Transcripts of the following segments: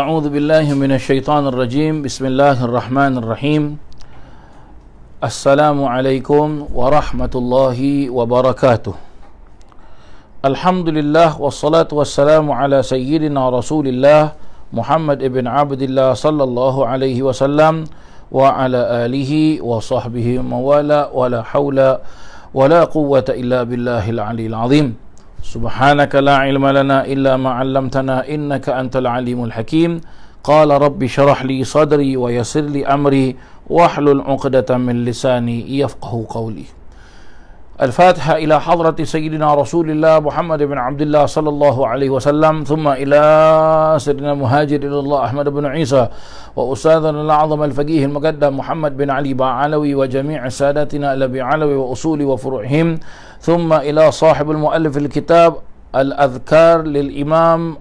أعوذ بالله من الشيطان الرجيم بسم الله الرحمن الرحيم السلام عليكم ورحمة الله وبركاته الحمد لله والصلاة والسلام على سيدنا رسول الله محمد ابن عبد الله صلى الله عليه وسلم وعلى آله وصحبه موالا ولا حول ولا قوة إلا بالله العلي العظيم سبحانك لا علم لنا إلا ما علمتنا إنك أنت العليم الحكيم قال رب شرح لي صدري ويسر لي أمري واحلل عقدة من لساني يفقه قولي الفاتحة إلى حضرة سيدنا رسول الله محمد بن عبد الله صلى الله عليه وسلم ثم إلى سيدنا مهاجر إلى الله أحمد بن عيسى وأستاذنا الأعظم الفقيه المقدم محمد بن علي بعلوي وجميع سادتنا الأبي علوي وأصول وفروعهم ثم إلى صاحب المؤلف الكتاب الأذكار للإمام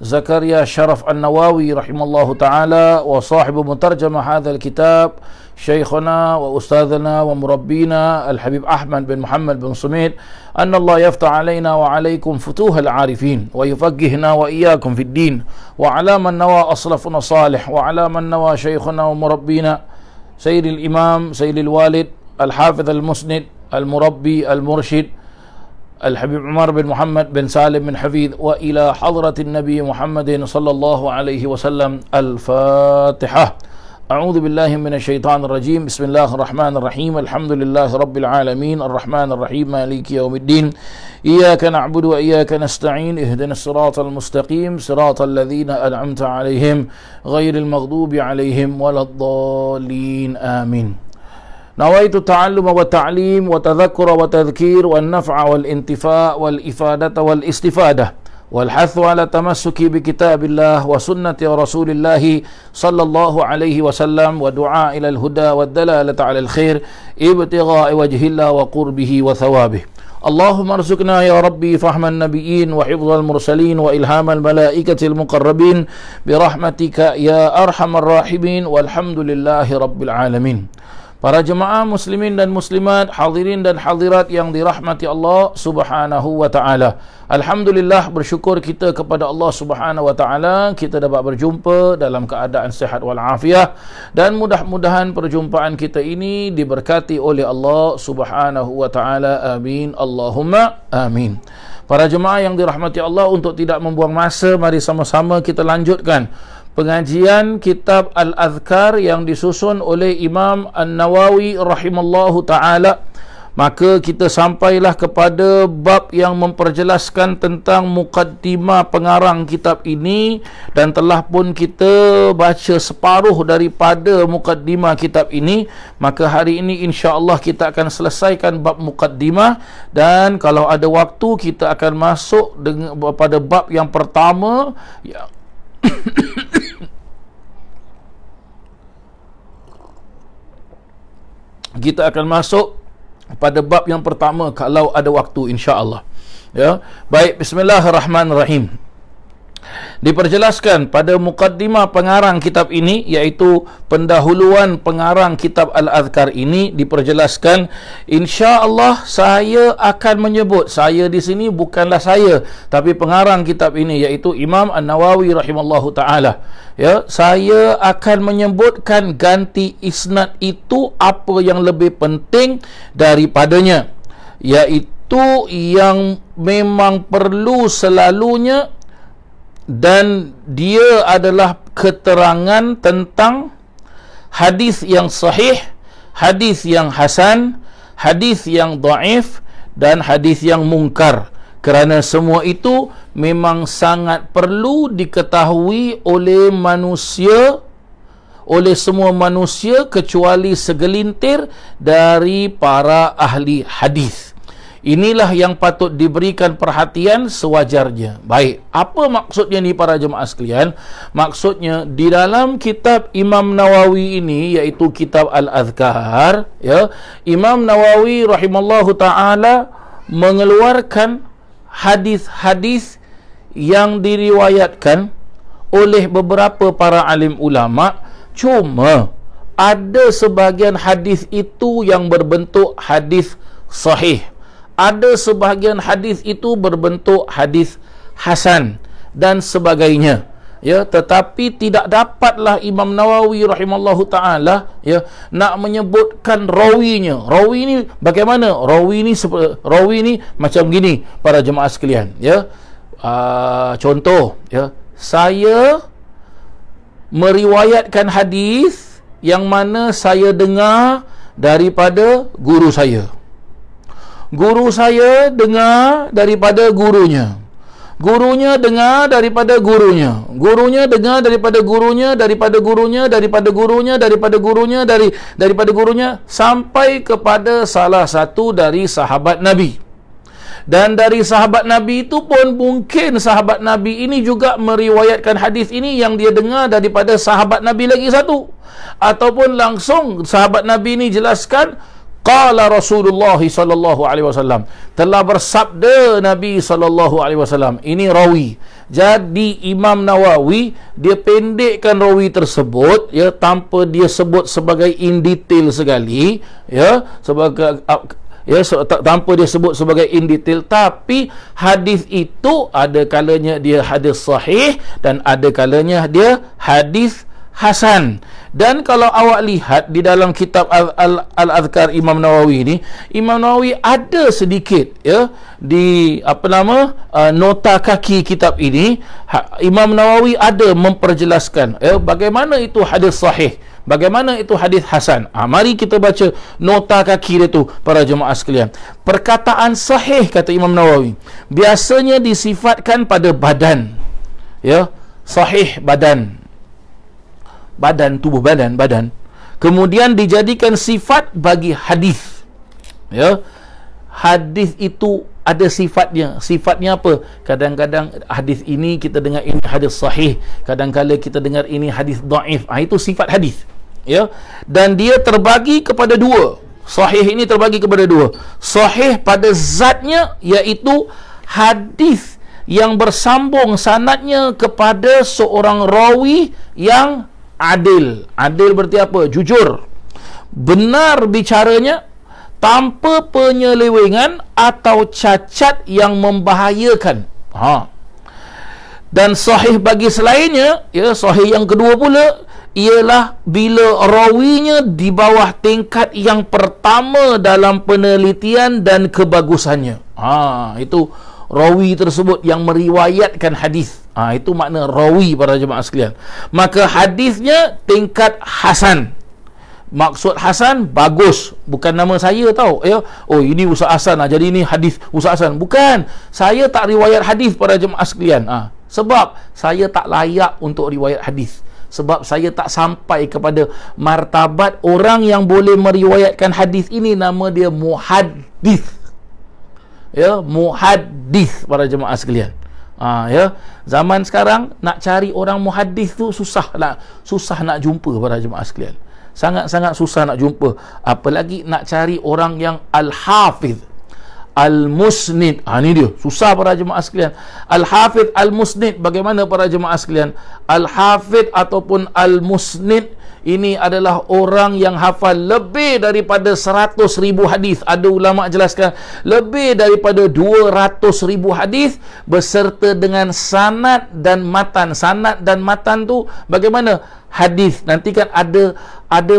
زكريا شرف النواوي رحمه الله تعالى وصاحب مترجمة هذا الكتاب شيخنا وأستاذنا ومربينا الحبيب أحمد بن محمد بن سميد أن الله يفتح علينا وعليكم فتوح العارفين ويفقهنا وإياكم في الدين وعلى من نوى أصلفنا صالح وعلى من نوى شيخنا ومربينا سيد الإمام سيد الوالد الحافظ المسند المربي المرشد الحبيب عمر بن محمد بن سالم بن حفيظ وإلى حضرة النبي محمد صلى الله عليه وسلم الفاتحة أعوذ بالله من الشيطان الرجيم بسم الله الرحمن الرحيم الحمد لله رب العالمين الرحمن الرحيم مالك يوم الدين إياك نعبد وإياك نستعين اهدنا الصراط المستقيم صراط الذين أنعمت عليهم غير المغضوب عليهم ولا الضالين آمين نويت التعلم والتعليم وتذكر وتذكير والنفع والانتفاع والإفادة والاستفادة والحث على التمسك بكتاب الله وسنة رسول الله صلى الله عليه وسلم ودعاء إلى الهدى والدلالة على الخير ابتغاء وجه الله وقربه وثوابه اللهم ارزقنا يا ربي فهم النبيين وحفظ المرسلين وإلهام الملائكة المقربين برحمتك يا أرحم الراحمين والحمد لله رب العالمين Para jemaah muslimin dan muslimat, hadirin dan hadirat yang dirahmati Allah Subhanahu wa taala. Alhamdulillah bersyukur kita kepada Allah Subhanahu wa taala kita dapat berjumpa dalam keadaan sehat wal afiah dan mudah-mudahan perjumpaan kita ini diberkati oleh Allah Subhanahu wa taala. Amin. Allahumma amin. Para jemaah yang dirahmati Allah untuk tidak membuang masa mari sama-sama kita lanjutkan pengajian kitab Al-Azkar yang disusun oleh Imam An-Nawawi rahimallahu taala maka kita sampailah kepada bab yang memperjelaskan tentang mukaddimah pengarang kitab ini dan telah pun kita baca separuh daripada mukaddimah kitab ini maka hari ini insyaallah kita akan selesaikan bab mukaddimah dan kalau ada waktu kita akan masuk dengan pada bab yang pertama ya kita akan masuk pada bab yang pertama kalau ada waktu insya-Allah. Ya. Baik, bismillahirrahmanirrahim diperjelaskan pada mukaddimah pengarang kitab ini iaitu pendahuluan pengarang kitab Al-Azkar ini diperjelaskan insya-Allah saya akan menyebut saya di sini bukanlah saya tapi pengarang kitab ini iaitu Imam An-Nawawi rahimallahu taala ya saya akan menyebutkan ganti isnad itu apa yang lebih penting daripadanya iaitu itu yang memang perlu selalunya dan dia adalah keterangan tentang hadis yang sahih, hadis yang hasan, hadis yang dhaif dan hadis yang mungkar. Kerana semua itu memang sangat perlu diketahui oleh manusia oleh semua manusia kecuali segelintir dari para ahli hadis. Inilah yang patut diberikan perhatian sewajarnya. Baik, apa maksudnya ni para jemaah sekalian? Maksudnya di dalam kitab Imam Nawawi ini iaitu kitab Al-Azkar, ya. Imam Nawawi rahimallahu taala mengeluarkan hadis-hadis yang diriwayatkan oleh beberapa para alim ulama cuma ada sebahagian hadis itu yang berbentuk hadis sahih ada sebahagian hadis itu berbentuk hadis hasan dan sebagainya ya tetapi tidak dapatlah Imam Nawawi rahimallahu taala ya nak menyebutkan rawinya rawi ini bagaimana rawi ni rawi ini macam gini para jemaah sekalian ya uh, contoh ya saya meriwayatkan hadis yang mana saya dengar daripada guru saya guru saya dengar daripada gurunya gurunya dengar daripada gurunya gurunya dengar daripada gurunya daripada gurunya daripada gurunya daripada gurunya dari daripada gurunya sampai kepada salah satu dari sahabat nabi dan dari sahabat nabi itu pun mungkin sahabat nabi ini juga meriwayatkan hadis ini yang dia dengar daripada sahabat nabi lagi satu ataupun langsung sahabat nabi ini jelaskan Qala Rasulullah sallallahu alaihi wasallam telah bersabda Nabi sallallahu alaihi wasallam ini rawi jadi Imam Nawawi dia pendekkan rawi tersebut ya tanpa dia sebut sebagai in detail sekali ya sebagai ya so, tanpa dia sebut sebagai in detail tapi hadis itu ada kalanya dia hadis sahih dan ada kalanya dia hadis hasan dan kalau awak lihat di dalam kitab al azkar imam nawawi ini imam nawawi ada sedikit ya di apa nama uh, nota kaki kitab ini ha, imam nawawi ada memperjelaskan ya bagaimana itu hadis sahih Bagaimana itu hadis Hasan? Ha, mari kita baca nota kaki dia tu para jemaah sekalian. Perkataan sahih kata Imam Nawawi biasanya disifatkan pada badan. Ya, sahih badan badan tubuh badan badan kemudian dijadikan sifat bagi hadis ya hadis itu ada sifatnya sifatnya apa kadang-kadang hadis ini kita dengar ini hadis sahih kadang-kala kita dengar ini hadis daif ah itu sifat hadis ya dan dia terbagi kepada dua sahih ini terbagi kepada dua sahih pada zatnya iaitu hadis yang bersambung sanatnya kepada seorang rawi yang adil. Adil berarti apa? Jujur. Benar bicaranya tanpa penyelewengan atau cacat yang membahayakan. Ha. Dan sahih bagi selainnya, ya sahih yang kedua pula ialah bila rawinya di bawah tingkat yang pertama dalam penelitian dan kebagusannya. Ha, itu rawi tersebut yang meriwayatkan hadis. Ha, itu makna rawi para jemaah sekalian. Maka hadisnya tingkat hasan. Maksud hasan bagus, bukan nama saya tau. Ya, oh ini Ustaz Hasan lah. Jadi ini hadis Ustaz Hasan. Bukan. Saya tak riwayat hadis para jemaah sekalian. Ah, ha, sebab saya tak layak untuk riwayat hadis. Sebab saya tak sampai kepada martabat orang yang boleh meriwayatkan hadis ini nama dia muhaddis ya muhaddis para jemaah sekalian ha, ya zaman sekarang nak cari orang muhaddis tu susah lah susah nak jumpa para jemaah sekalian sangat-sangat susah nak jumpa apalagi nak cari orang yang al-hafiz Al-Musnid ha, Ini dia Susah para jemaah sekalian Al-Hafid Al-Musnid Bagaimana para jemaah sekalian Al-Hafid Ataupun Al-Musnid ini adalah orang yang hafal lebih daripada 100 ribu hadis. Ada ulama jelaskan lebih daripada 200 ribu hadis berserta dengan sanad dan matan. Sanad dan matan tu bagaimana hadis? Nanti kan ada ada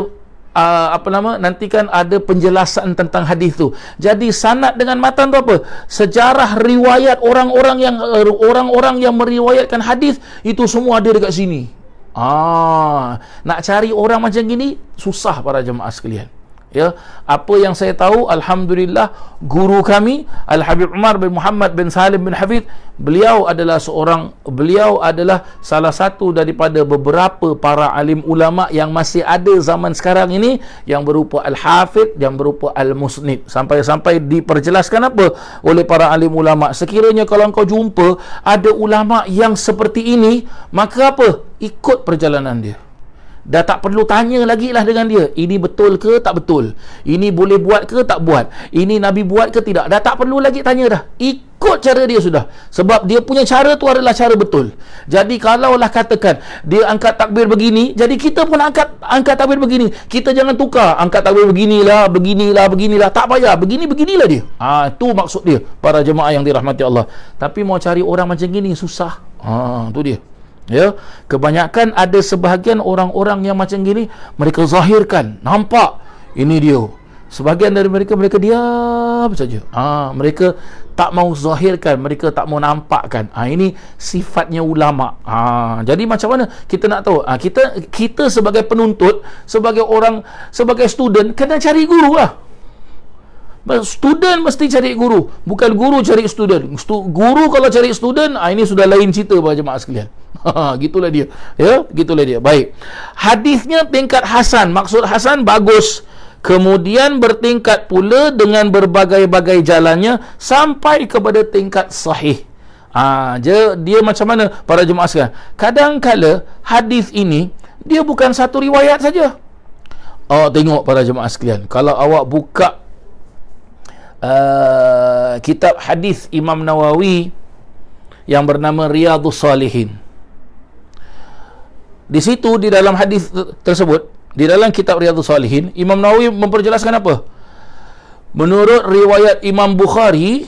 uh, apa nama? Nanti kan ada penjelasan tentang hadis tu. Jadi sanad dengan matan tu apa? Sejarah riwayat orang-orang yang uh, orang-orang yang meriwayatkan hadis itu semua ada dekat sini. Ah, nak cari orang macam gini susah para jemaah sekalian ya apa yang saya tahu alhamdulillah guru kami Al Habib Umar bin Muhammad bin Salim bin Hafid beliau adalah seorang beliau adalah salah satu daripada beberapa para alim ulama yang masih ada zaman sekarang ini yang berupa Al Hafid yang berupa Al Musnid sampai sampai diperjelaskan apa oleh para alim ulama sekiranya kalau engkau jumpa ada ulama yang seperti ini maka apa ikut perjalanan dia dah tak perlu tanya lagi lah dengan dia ini betul ke tak betul ini boleh buat ke tak buat ini Nabi buat ke tidak dah tak perlu lagi tanya dah ikut cara dia sudah sebab dia punya cara tu adalah cara betul jadi kalaulah katakan dia angkat takbir begini jadi kita pun angkat angkat takbir begini kita jangan tukar angkat takbir beginilah beginilah beginilah tak payah begini beginilah dia Ah, ha, tu maksud dia para jemaah yang dirahmati Allah tapi mau cari orang macam gini susah Ah, ha, tu dia ya kebanyakan ada sebahagian orang-orang yang macam gini mereka zahirkan nampak ini dia sebahagian dari mereka mereka diam saja ha, mereka tak mau zahirkan mereka tak mau nampakkan ha, ini sifatnya ulama ha, jadi macam mana kita nak tahu ha, kita kita sebagai penuntut sebagai orang sebagai student kena cari guru lah student mesti cari guru bukan guru cari student guru kalau cari student ah ini sudah lain cerita bahawa jemaah sekalian ha, gitulah dia ya gitulah dia baik hadisnya tingkat hasan maksud hasan bagus kemudian bertingkat pula dengan berbagai-bagai jalannya sampai kepada tingkat sahih Ah, dia, dia macam mana para jemaah sekalian? Kadangkala hadis ini dia bukan satu riwayat saja. Oh, tengok para jemaah sekalian. Kalau awak buka uh, kitab hadis Imam Nawawi yang bernama Riyadhus Salihin. Di situ di dalam hadis tersebut, di dalam kitab Riyadhus Salihin, Imam Nawawi memperjelaskan apa? Menurut riwayat Imam Bukhari,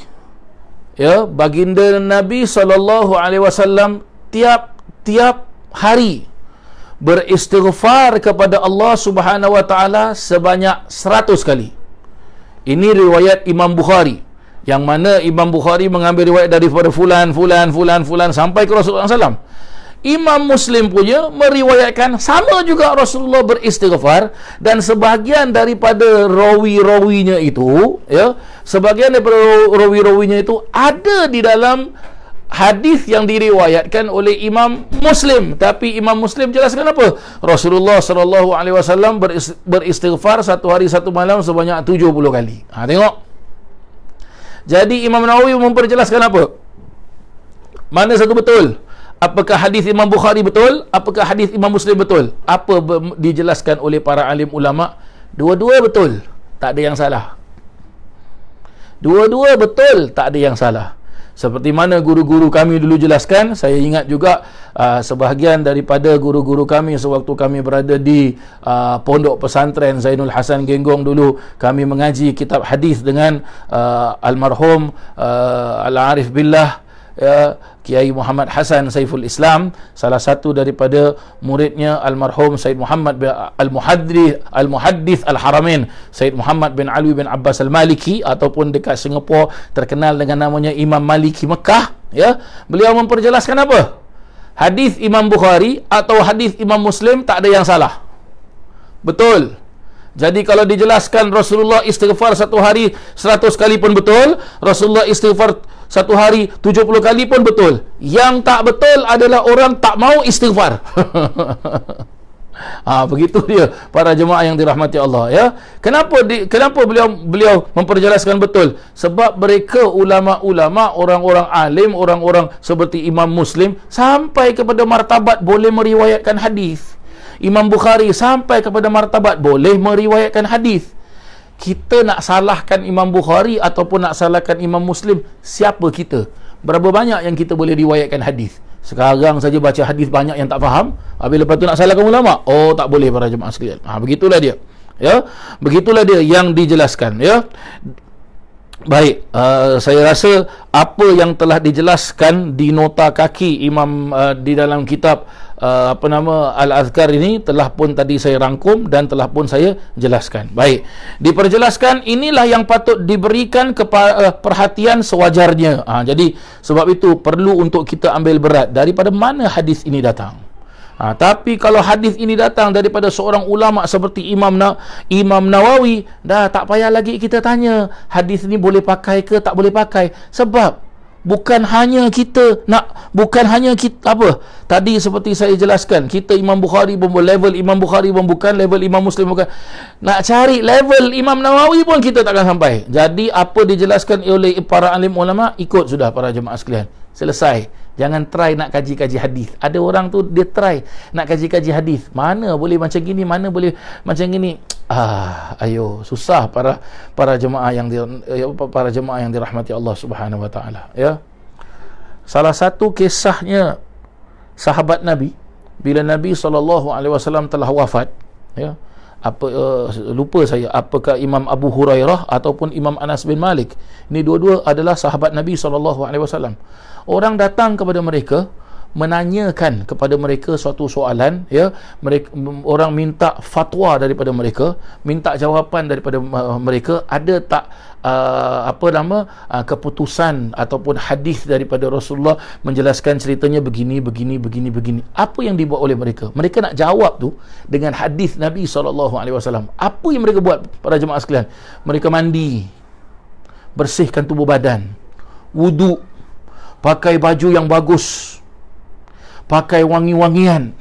ya, baginda Nabi sallallahu alaihi wasallam tiap-tiap hari beristighfar kepada Allah Subhanahu wa taala sebanyak 100 kali ini riwayat Imam Bukhari yang mana Imam Bukhari mengambil riwayat daripada fulan fulan fulan fulan sampai ke Rasulullah SAW Imam Muslim punya meriwayatkan sama juga Rasulullah beristighfar dan sebahagian daripada rawi-rawinya itu ya sebahagian daripada rawi-rawinya itu ada di dalam hadis yang diriwayatkan oleh Imam Muslim tapi Imam Muslim jelaskan apa Rasulullah sallallahu alaihi wasallam beristighfar satu hari satu malam sebanyak 70 kali ha tengok jadi Imam Nawawi memperjelaskan apa mana satu betul apakah hadis Imam Bukhari betul apakah hadis Imam Muslim betul apa dijelaskan oleh para alim ulama dua-dua betul tak ada yang salah dua-dua betul tak ada yang salah seperti mana guru-guru kami dulu jelaskan saya ingat juga uh, sebahagian daripada guru-guru kami sewaktu kami berada di uh, pondok pesantren Zainul Hasan Genggong dulu kami mengaji kitab hadis dengan uh, almarhum uh, Al-Arif Billah ya Kiai Muhammad Hasan Saiful Islam salah satu daripada muridnya almarhum Said Muhammad Al-Muhaddi al muhaddith Al-Haramin Said Muhammad bin Ali bin Abbas Al-Maliki ataupun dekat Singapura terkenal dengan namanya Imam Maliki Mekah ya beliau memperjelaskan apa hadis Imam Bukhari atau hadis Imam Muslim tak ada yang salah betul jadi kalau dijelaskan Rasulullah istighfar satu hari seratus kali pun betul Rasulullah istighfar satu hari tujuh puluh kali pun betul Yang tak betul adalah orang tak mau istighfar Ah ha, begitu dia para jemaah yang dirahmati Allah ya. Kenapa di, kenapa beliau beliau memperjelaskan betul? Sebab mereka ulama-ulama, orang-orang alim, orang-orang seperti Imam Muslim sampai kepada martabat boleh meriwayatkan hadis. Imam Bukhari sampai kepada martabat boleh meriwayatkan hadis. Kita nak salahkan Imam Bukhari ataupun nak salahkan Imam Muslim, siapa kita? Berapa banyak yang kita boleh riwayatkan hadis? Sekarang saja baca hadis banyak yang tak faham, habis lepas tu nak salahkan ulama. Oh, tak boleh para jemaah sekalian. Ha, begitulah dia. Ya. Begitulah dia yang dijelaskan, ya. Baik, uh, saya rasa apa yang telah dijelaskan di nota kaki imam uh, di dalam kitab uh, apa nama al-azkar ini telah pun tadi saya rangkum dan telah pun saya jelaskan. Baik. Diperjelaskan inilah yang patut diberikan kepada uh, perhatian sewajarnya. Ha, jadi sebab itu perlu untuk kita ambil berat daripada mana hadis ini datang. Ha, tapi kalau hadis ini datang daripada seorang ulama seperti Imam Na Imam Nawawi, dah tak payah lagi kita tanya hadis ini boleh pakai ke tak boleh pakai. Sebab bukan hanya kita nak bukan hanya kita apa tadi seperti saya jelaskan kita Imam Bukhari pun level Imam Bukhari pun bukan level Imam Muslim bukan nak cari level Imam Nawawi pun kita takkan sampai jadi apa dijelaskan oleh para alim ulama ikut sudah para jemaah sekalian selesai Jangan try nak kaji-kaji hadis. Ada orang tu dia try nak kaji-kaji hadis. Mana boleh macam gini, mana boleh macam gini. Ah, ayo susah para para jemaah yang di, eh, para jemaah yang dirahmati Allah Subhanahu Wa Taala, ya. Salah satu kisahnya sahabat Nabi bila Nabi sallallahu alaihi wasallam telah wafat, ya. Apa uh, lupa saya apakah Imam Abu Hurairah ataupun Imam Anas bin Malik. Ini dua-dua adalah sahabat Nabi sallallahu alaihi wasallam orang datang kepada mereka menanyakan kepada mereka suatu soalan ya mereka, orang minta fatwa daripada mereka minta jawapan daripada uh, mereka ada tak uh, apa nama uh, keputusan ataupun hadis daripada Rasulullah menjelaskan ceritanya begini begini begini begini apa yang dibuat oleh mereka mereka nak jawab tu dengan hadis Nabi sallallahu alaihi wasallam apa yang mereka buat para jemaah sekalian mereka mandi bersihkan tubuh badan wuduk pakai baju yang bagus pakai wangi-wangian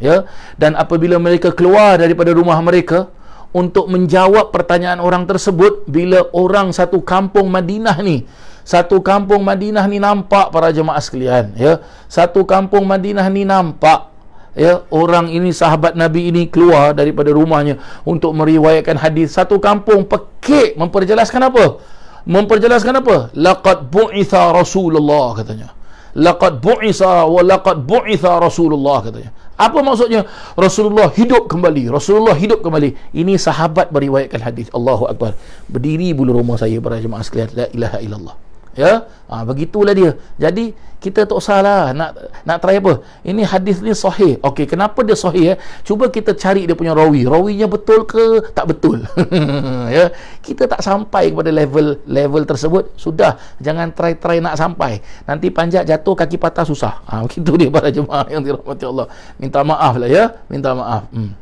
ya dan apabila mereka keluar daripada rumah mereka untuk menjawab pertanyaan orang tersebut bila orang satu kampung Madinah ni satu kampung Madinah ni nampak para jemaah sekalian ya satu kampung Madinah ni nampak ya orang ini sahabat nabi ini keluar daripada rumahnya untuk meriwayatkan hadis satu kampung pekik memperjelaskan apa memperjelaskan apa? Laqad bu'itha Rasulullah katanya. Laqad bu'itha wa laqad bu'itha Rasulullah katanya. Apa maksudnya? Rasulullah hidup kembali. Rasulullah hidup kembali. Ini sahabat beriwayatkan hadis. Allahu Akbar. Berdiri bulu rumah saya para jemaah sekalian. La ilaha illallah ya ha, begitulah dia jadi kita tak usahlah nak nak try apa ini hadis ni sahih okey kenapa dia sahih eh cuba kita cari dia punya rawi rawinya betul ke tak betul ya kita tak sampai kepada level level tersebut sudah jangan try try nak sampai nanti panjat jatuh kaki patah susah ha, ah, begitu dia para jemaah yang dirahmati Allah minta maaf lah ya minta maaf hmm.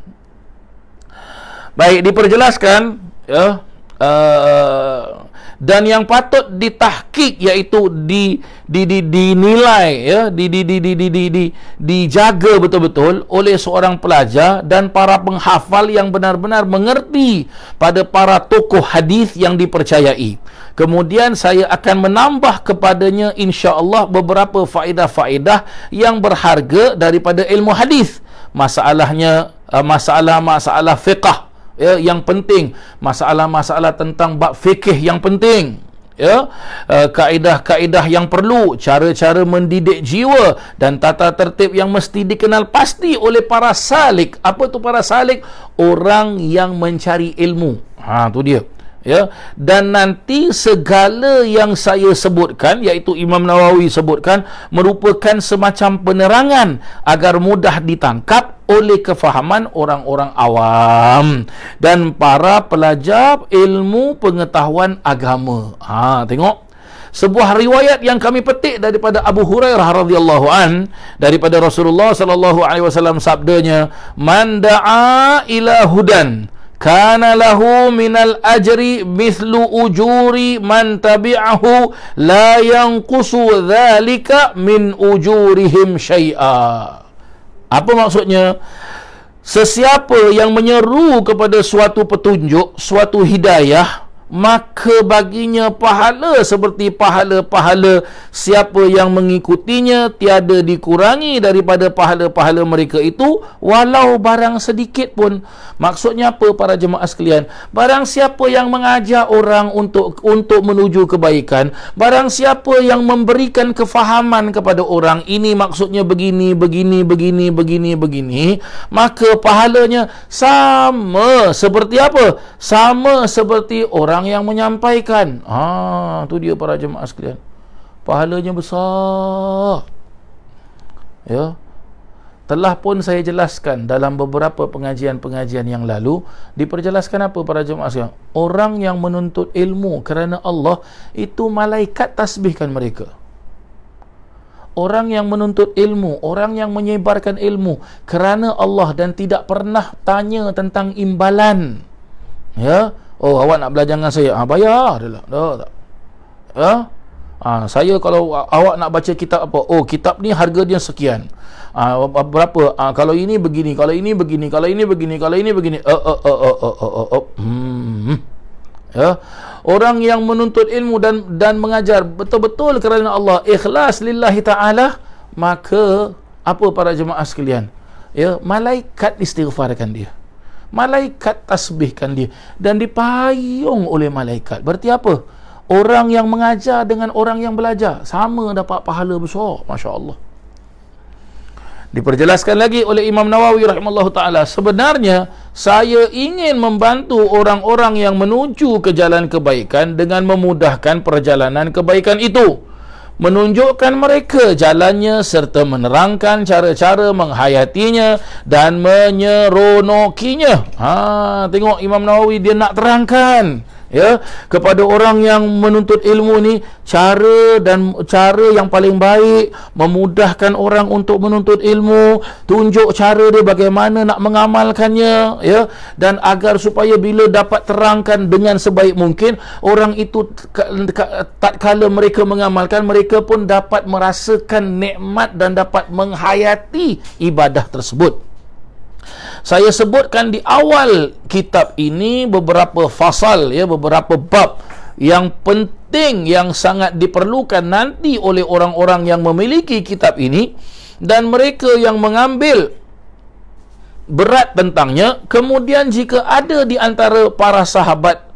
baik diperjelaskan ya uh, dan yang patut ditahkik yaitu di di di dinilai ya di di di di di di di dijaga betul-betul oleh seorang pelajar dan para penghafal yang benar-benar mengerti pada para tokoh hadis yang dipercayai. Kemudian saya akan menambah kepadanya insya-Allah beberapa faedah-faedah yang berharga daripada ilmu hadis. Masalahnya eh, masalah-masalah fiqh ya yang penting masalah-masalah tentang bab fikih yang penting ya eh, kaedah-kaedah yang perlu cara-cara mendidik jiwa dan tata tertib yang mesti dikenal pasti oleh para salik apa tu para salik orang yang mencari ilmu ha tu dia ya dan nanti segala yang saya sebutkan iaitu Imam Nawawi sebutkan merupakan semacam penerangan agar mudah ditangkap oleh kefahaman orang-orang awam dan para pelajar ilmu pengetahuan agama. Ha, tengok sebuah riwayat yang kami petik daripada Abu Hurairah radhiyallahu an daripada Rasulullah sallallahu alaihi wasallam sabdanya man da'a ila hudan kana lahu minal ajri mithlu ujuri man tabi'ahu la yanqusu dhalika min ujurihim syai'a apa maksudnya? Sesiapa yang menyeru kepada suatu petunjuk, suatu hidayah, maka baginya pahala seperti pahala-pahala siapa yang mengikutinya tiada dikurangi daripada pahala-pahala mereka itu walau barang sedikit pun maksudnya apa para jemaah sekalian barang siapa yang mengajar orang untuk untuk menuju kebaikan barang siapa yang memberikan kefahaman kepada orang ini maksudnya begini begini begini begini begini maka pahalanya sama seperti apa sama seperti orang orang yang menyampaikan ah tu dia para jemaah sekalian pahalanya besar ya telah pun saya jelaskan dalam beberapa pengajian-pengajian yang lalu diperjelaskan apa para jemaah sekalian orang yang menuntut ilmu kerana Allah itu malaikat tasbihkan mereka orang yang menuntut ilmu orang yang menyebarkan ilmu kerana Allah dan tidak pernah tanya tentang imbalan ya yeah? Oh, awak nak belajar dengan saya? Ha, bayar adalah, lah. Ya? Ha, saya kalau awak nak baca kitab apa? Oh, kitab ni harga dia sekian. Ha, berapa? Ha, kalau ini begini, kalau ini begini, kalau ini begini, kalau ini begini. Uh, uh, uh, uh, uh, uh, uh. Hmm. Ya? Orang yang menuntut ilmu dan dan mengajar betul-betul kerana Allah, ikhlas lillahi ta'ala, maka apa para jemaah sekalian? Ya, malaikat istighfarkan dia malaikat tasbihkan dia dan dipayung oleh malaikat berarti apa orang yang mengajar dengan orang yang belajar sama dapat pahala besar masya-Allah Diperjelaskan lagi oleh Imam Nawawi rahimahullah ta'ala Sebenarnya saya ingin membantu orang-orang yang menuju ke jalan kebaikan Dengan memudahkan perjalanan kebaikan itu menunjukkan mereka jalannya serta menerangkan cara-cara menghayatinya dan menyeronokinya. Ha, tengok Imam Nawawi dia nak terangkan ya kepada orang yang menuntut ilmu ni cara dan cara yang paling baik memudahkan orang untuk menuntut ilmu tunjuk cara dia bagaimana nak mengamalkannya ya dan agar supaya bila dapat terangkan dengan sebaik mungkin orang itu tak tatkala mereka mengamalkan mereka pun dapat merasakan nikmat dan dapat menghayati ibadah tersebut saya sebutkan di awal kitab ini beberapa fasal ya beberapa bab yang penting yang sangat diperlukan nanti oleh orang-orang yang memiliki kitab ini dan mereka yang mengambil berat tentangnya kemudian jika ada di antara para sahabat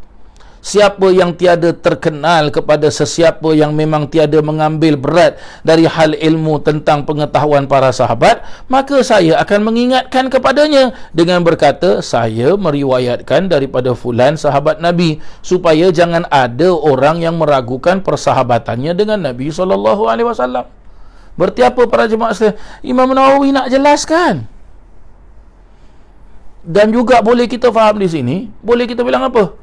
siapa yang tiada terkenal kepada sesiapa yang memang tiada mengambil berat dari hal ilmu tentang pengetahuan para sahabat maka saya akan mengingatkan kepadanya dengan berkata saya meriwayatkan daripada fulan sahabat nabi supaya jangan ada orang yang meragukan persahabatannya dengan nabi sallallahu alaihi wasallam berarti apa para jemaah saya Imam Nawawi nak jelaskan dan juga boleh kita faham di sini boleh kita bilang apa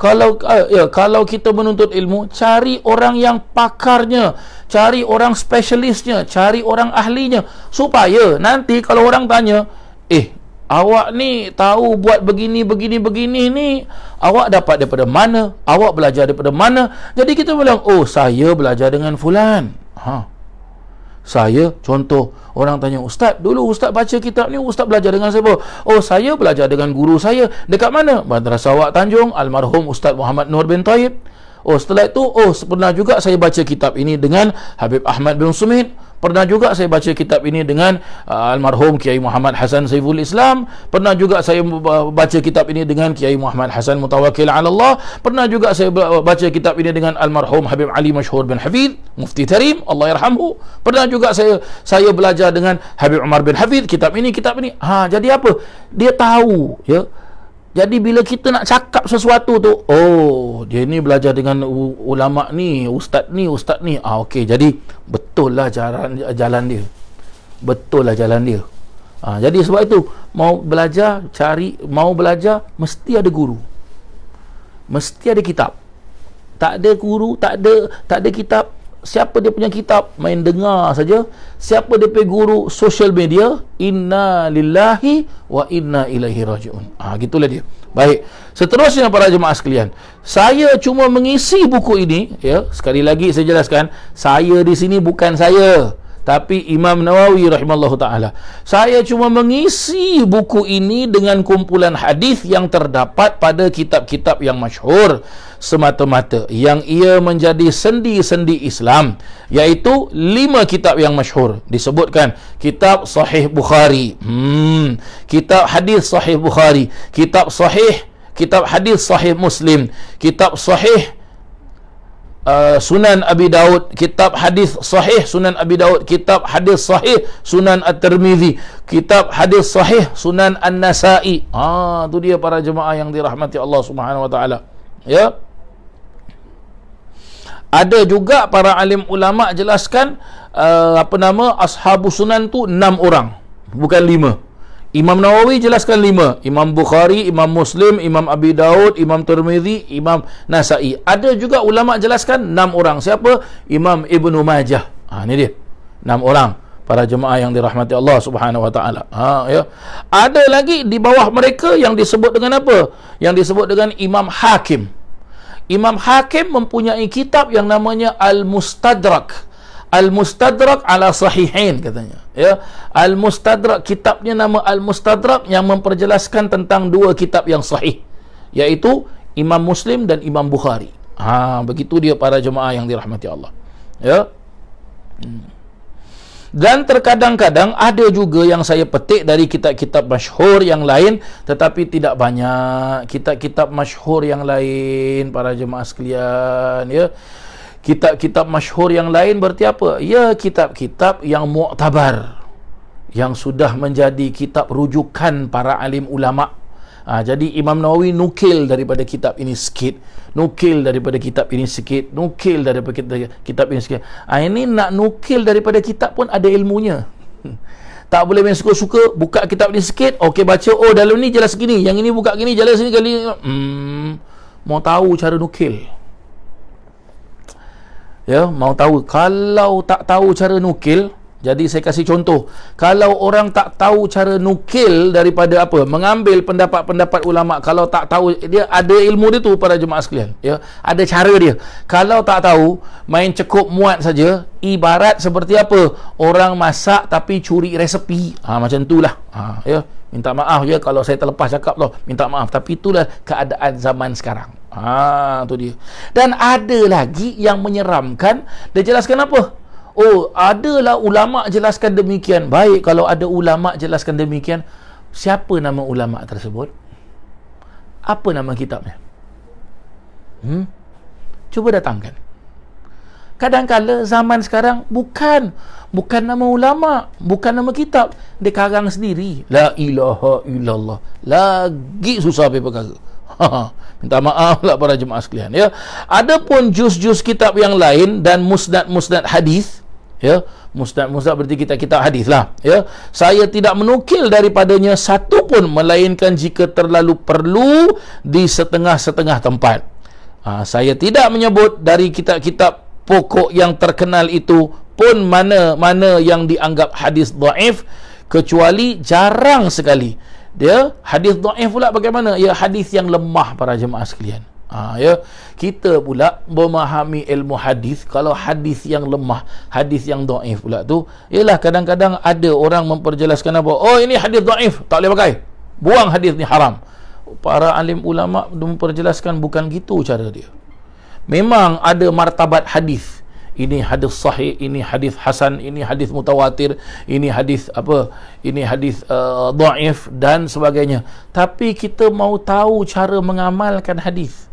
kalau uh, ya kalau kita menuntut ilmu cari orang yang pakarnya cari orang spesialisnya cari orang ahlinya supaya nanti kalau orang tanya eh awak ni tahu buat begini begini begini ni awak dapat daripada mana awak belajar daripada mana jadi kita bilang oh saya belajar dengan fulan ha huh saya contoh orang tanya ustaz dulu ustaz baca kitab ni ustaz belajar dengan siapa oh saya belajar dengan guru saya dekat mana madrasah wak tanjung almarhum ustaz Muhammad Nur bin Taib Oh setelah itu Oh pernah juga saya baca kitab ini dengan Habib Ahmad bin Sumit Pernah juga saya baca kitab ini dengan uh, Almarhum Kiai Muhammad Hasan Saiful Islam Pernah juga saya baca kitab ini dengan Kiai Muhammad Hasan Mutawakil Allah Pernah juga saya baca kitab ini dengan Almarhum Habib Ali Mashhur bin Hafid Mufti Tarim Allah Yarhamhu Pernah juga saya saya belajar dengan Habib Umar bin Hafid Kitab ini, kitab ini Ha, jadi apa? Dia tahu Ya yeah? Jadi bila kita nak cakap sesuatu tu, oh, dia ni belajar dengan ulama ni, ustaz ni, ustaz ni. Ah okey, jadi betul lah jalan jalan dia. Betul lah jalan dia. Ah jadi sebab itu mau belajar cari mau belajar mesti ada guru. Mesti ada kitab. Tak ada guru, tak ada tak ada kitab, siapa dia punya kitab main dengar saja siapa dia punya guru social media inna lillahi wa inna ilaihi rajiun ah ha, gitulah dia baik seterusnya para jemaah sekalian saya cuma mengisi buku ini ya sekali lagi saya jelaskan saya di sini bukan saya tapi Imam Nawawi rahimahullah taala saya cuma mengisi buku ini dengan kumpulan hadis yang terdapat pada kitab-kitab yang masyhur semata-mata yang ia menjadi sendi-sendi Islam iaitu lima kitab yang masyhur disebutkan kitab sahih Bukhari hmm kitab hadis sahih Bukhari kitab sahih kitab hadis sahih Muslim kitab sahih Uh, sunan Abi Daud kitab hadis sahih Sunan Abi Daud kitab hadis sahih Sunan At-Tirmizi kitab hadis sahih Sunan An-Nasa'i ha tu dia para jemaah yang dirahmati Allah Subhanahu wa taala ya ada juga para alim ulama jelaskan uh, apa nama ashabu sunan tu 6 orang bukan Imam Nawawi jelaskan lima Imam Bukhari, Imam Muslim, Imam Abi Daud, Imam Tirmizi, Imam Nasai Ada juga ulama' jelaskan enam orang Siapa? Imam Ibn Majah ha, Ini dia Enam orang Para jemaah yang dirahmati Allah subhanahu wa ta'ala ha, ya. Ada lagi di bawah mereka yang disebut dengan apa? Yang disebut dengan Imam Hakim Imam Hakim mempunyai kitab yang namanya Al-Mustadrak Al-Mustadrak ala Sahihin katanya. Ya. Al-Mustadrak kitabnya nama Al-Mustadrak yang memperjelaskan tentang dua kitab yang sahih yaitu Imam Muslim dan Imam Bukhari. Ha begitu dia para jemaah yang dirahmati Allah. Ya. Dan terkadang-kadang ada juga yang saya petik dari kitab-kitab masyhur yang lain tetapi tidak banyak kitab-kitab masyhur yang lain para jemaah sekalian ya kitab-kitab masyhur yang lain berarti apa? Ya, kitab-kitab yang muktabar yang sudah menjadi kitab rujukan para alim ulama. Ha, jadi Imam Nawawi nukil daripada kitab ini sikit, nukil daripada kitab ini sikit, nukil daripada kitab, kitab ini sikit. Ha, ini nak nukil daripada kitab pun ada ilmunya. Tak boleh main suka-suka Buka kitab ni sikit Okey baca Oh dalam ni jelas gini Yang ini buka gini Jelas gini kali Hmm Mau tahu cara nukil ya mau tahu kalau tak tahu cara nukil jadi saya kasih contoh kalau orang tak tahu cara nukil daripada apa mengambil pendapat-pendapat ulama kalau tak tahu dia ada ilmu dia tu pada jemaah sekalian ya ada cara dia kalau tak tahu main cekup muat saja ibarat seperti apa orang masak tapi curi resepi ha macam itulah ha ya minta maaf ya kalau saya terlepas cakap tu minta maaf tapi itulah keadaan zaman sekarang Ha, tu dia. Dan ada lagi yang menyeramkan. Dia jelaskan apa? Oh, adalah ulama jelaskan demikian. Baik kalau ada ulama jelaskan demikian. Siapa nama ulama tersebut? Apa nama kitabnya? Hmm? Cuba datangkan. kadang Kadangkala zaman sekarang bukan bukan nama ulama, bukan nama kitab, dia karang sendiri. La ilaha illallah. Lagi susah apa perkara. Minta maaf lah para jemaah sekalian ya. pun juz-juz kitab yang lain dan musnad-musnad hadis ya. Musnad-musnad berarti kita kitab hadis lah ya. Saya tidak menukil daripadanya satu pun melainkan jika terlalu perlu di setengah-setengah tempat. Ha, saya tidak menyebut dari kitab-kitab pokok yang terkenal itu pun mana-mana yang dianggap hadis dhaif kecuali jarang sekali dia ya, hadis dhaif pula bagaimana ya hadis yang lemah para jemaah sekalian ha, ya kita pula memahami ilmu hadis kalau hadis yang lemah hadis yang dhaif pula tu ialah kadang-kadang ada orang memperjelaskan apa oh ini hadis dhaif tak boleh pakai buang hadis ni haram para alim ulama memperjelaskan bukan gitu cara dia memang ada martabat hadis ini hadis sahih ini hadis hasan ini hadis mutawatir ini hadis apa ini hadis uh, dhaif dan sebagainya tapi kita mau tahu cara mengamalkan hadis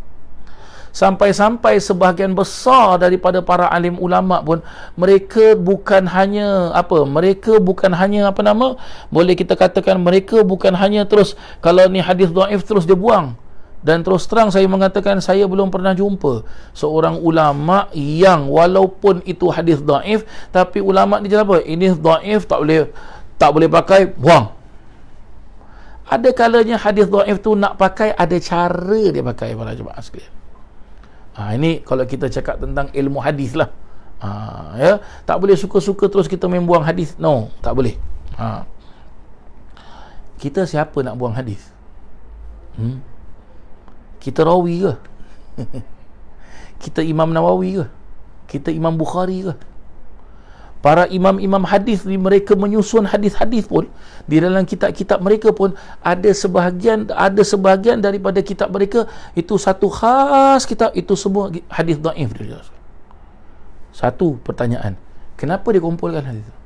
sampai-sampai sebahagian besar daripada para alim ulama pun mereka bukan hanya apa mereka bukan hanya apa nama boleh kita katakan mereka bukan hanya terus kalau ni hadis dhaif terus dia buang dan terus terang saya mengatakan saya belum pernah jumpa seorang ulama yang walaupun itu hadis daif tapi ulama ni jelah apa ini daif tak boleh tak boleh pakai buang ada kalanya hadis daif tu nak pakai ada cara dia pakai para jemaah sekalian ha, ini kalau kita cakap tentang ilmu hadis lah ha, ya tak boleh suka-suka terus kita membuang hadis no tak boleh ha. kita siapa nak buang hadis hmm? Kita rawi ke? kita Imam Nawawi ke? Kita Imam Bukhari ke? Para imam-imam hadis ni mereka menyusun hadis-hadis pun di dalam kitab-kitab mereka pun ada sebahagian ada sebahagian daripada kitab mereka itu satu khas kitab itu semua hadis dhaif dia. Satu pertanyaan, kenapa dia kumpulkan hadis itu?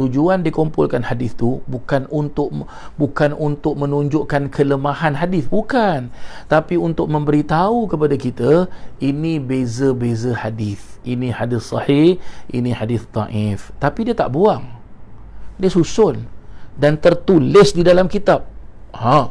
tujuan dikumpulkan hadis tu bukan untuk bukan untuk menunjukkan kelemahan hadis bukan tapi untuk memberitahu kepada kita ini beza-beza hadis ini hadis sahih ini hadis taif tapi dia tak buang dia susun dan tertulis di dalam kitab ha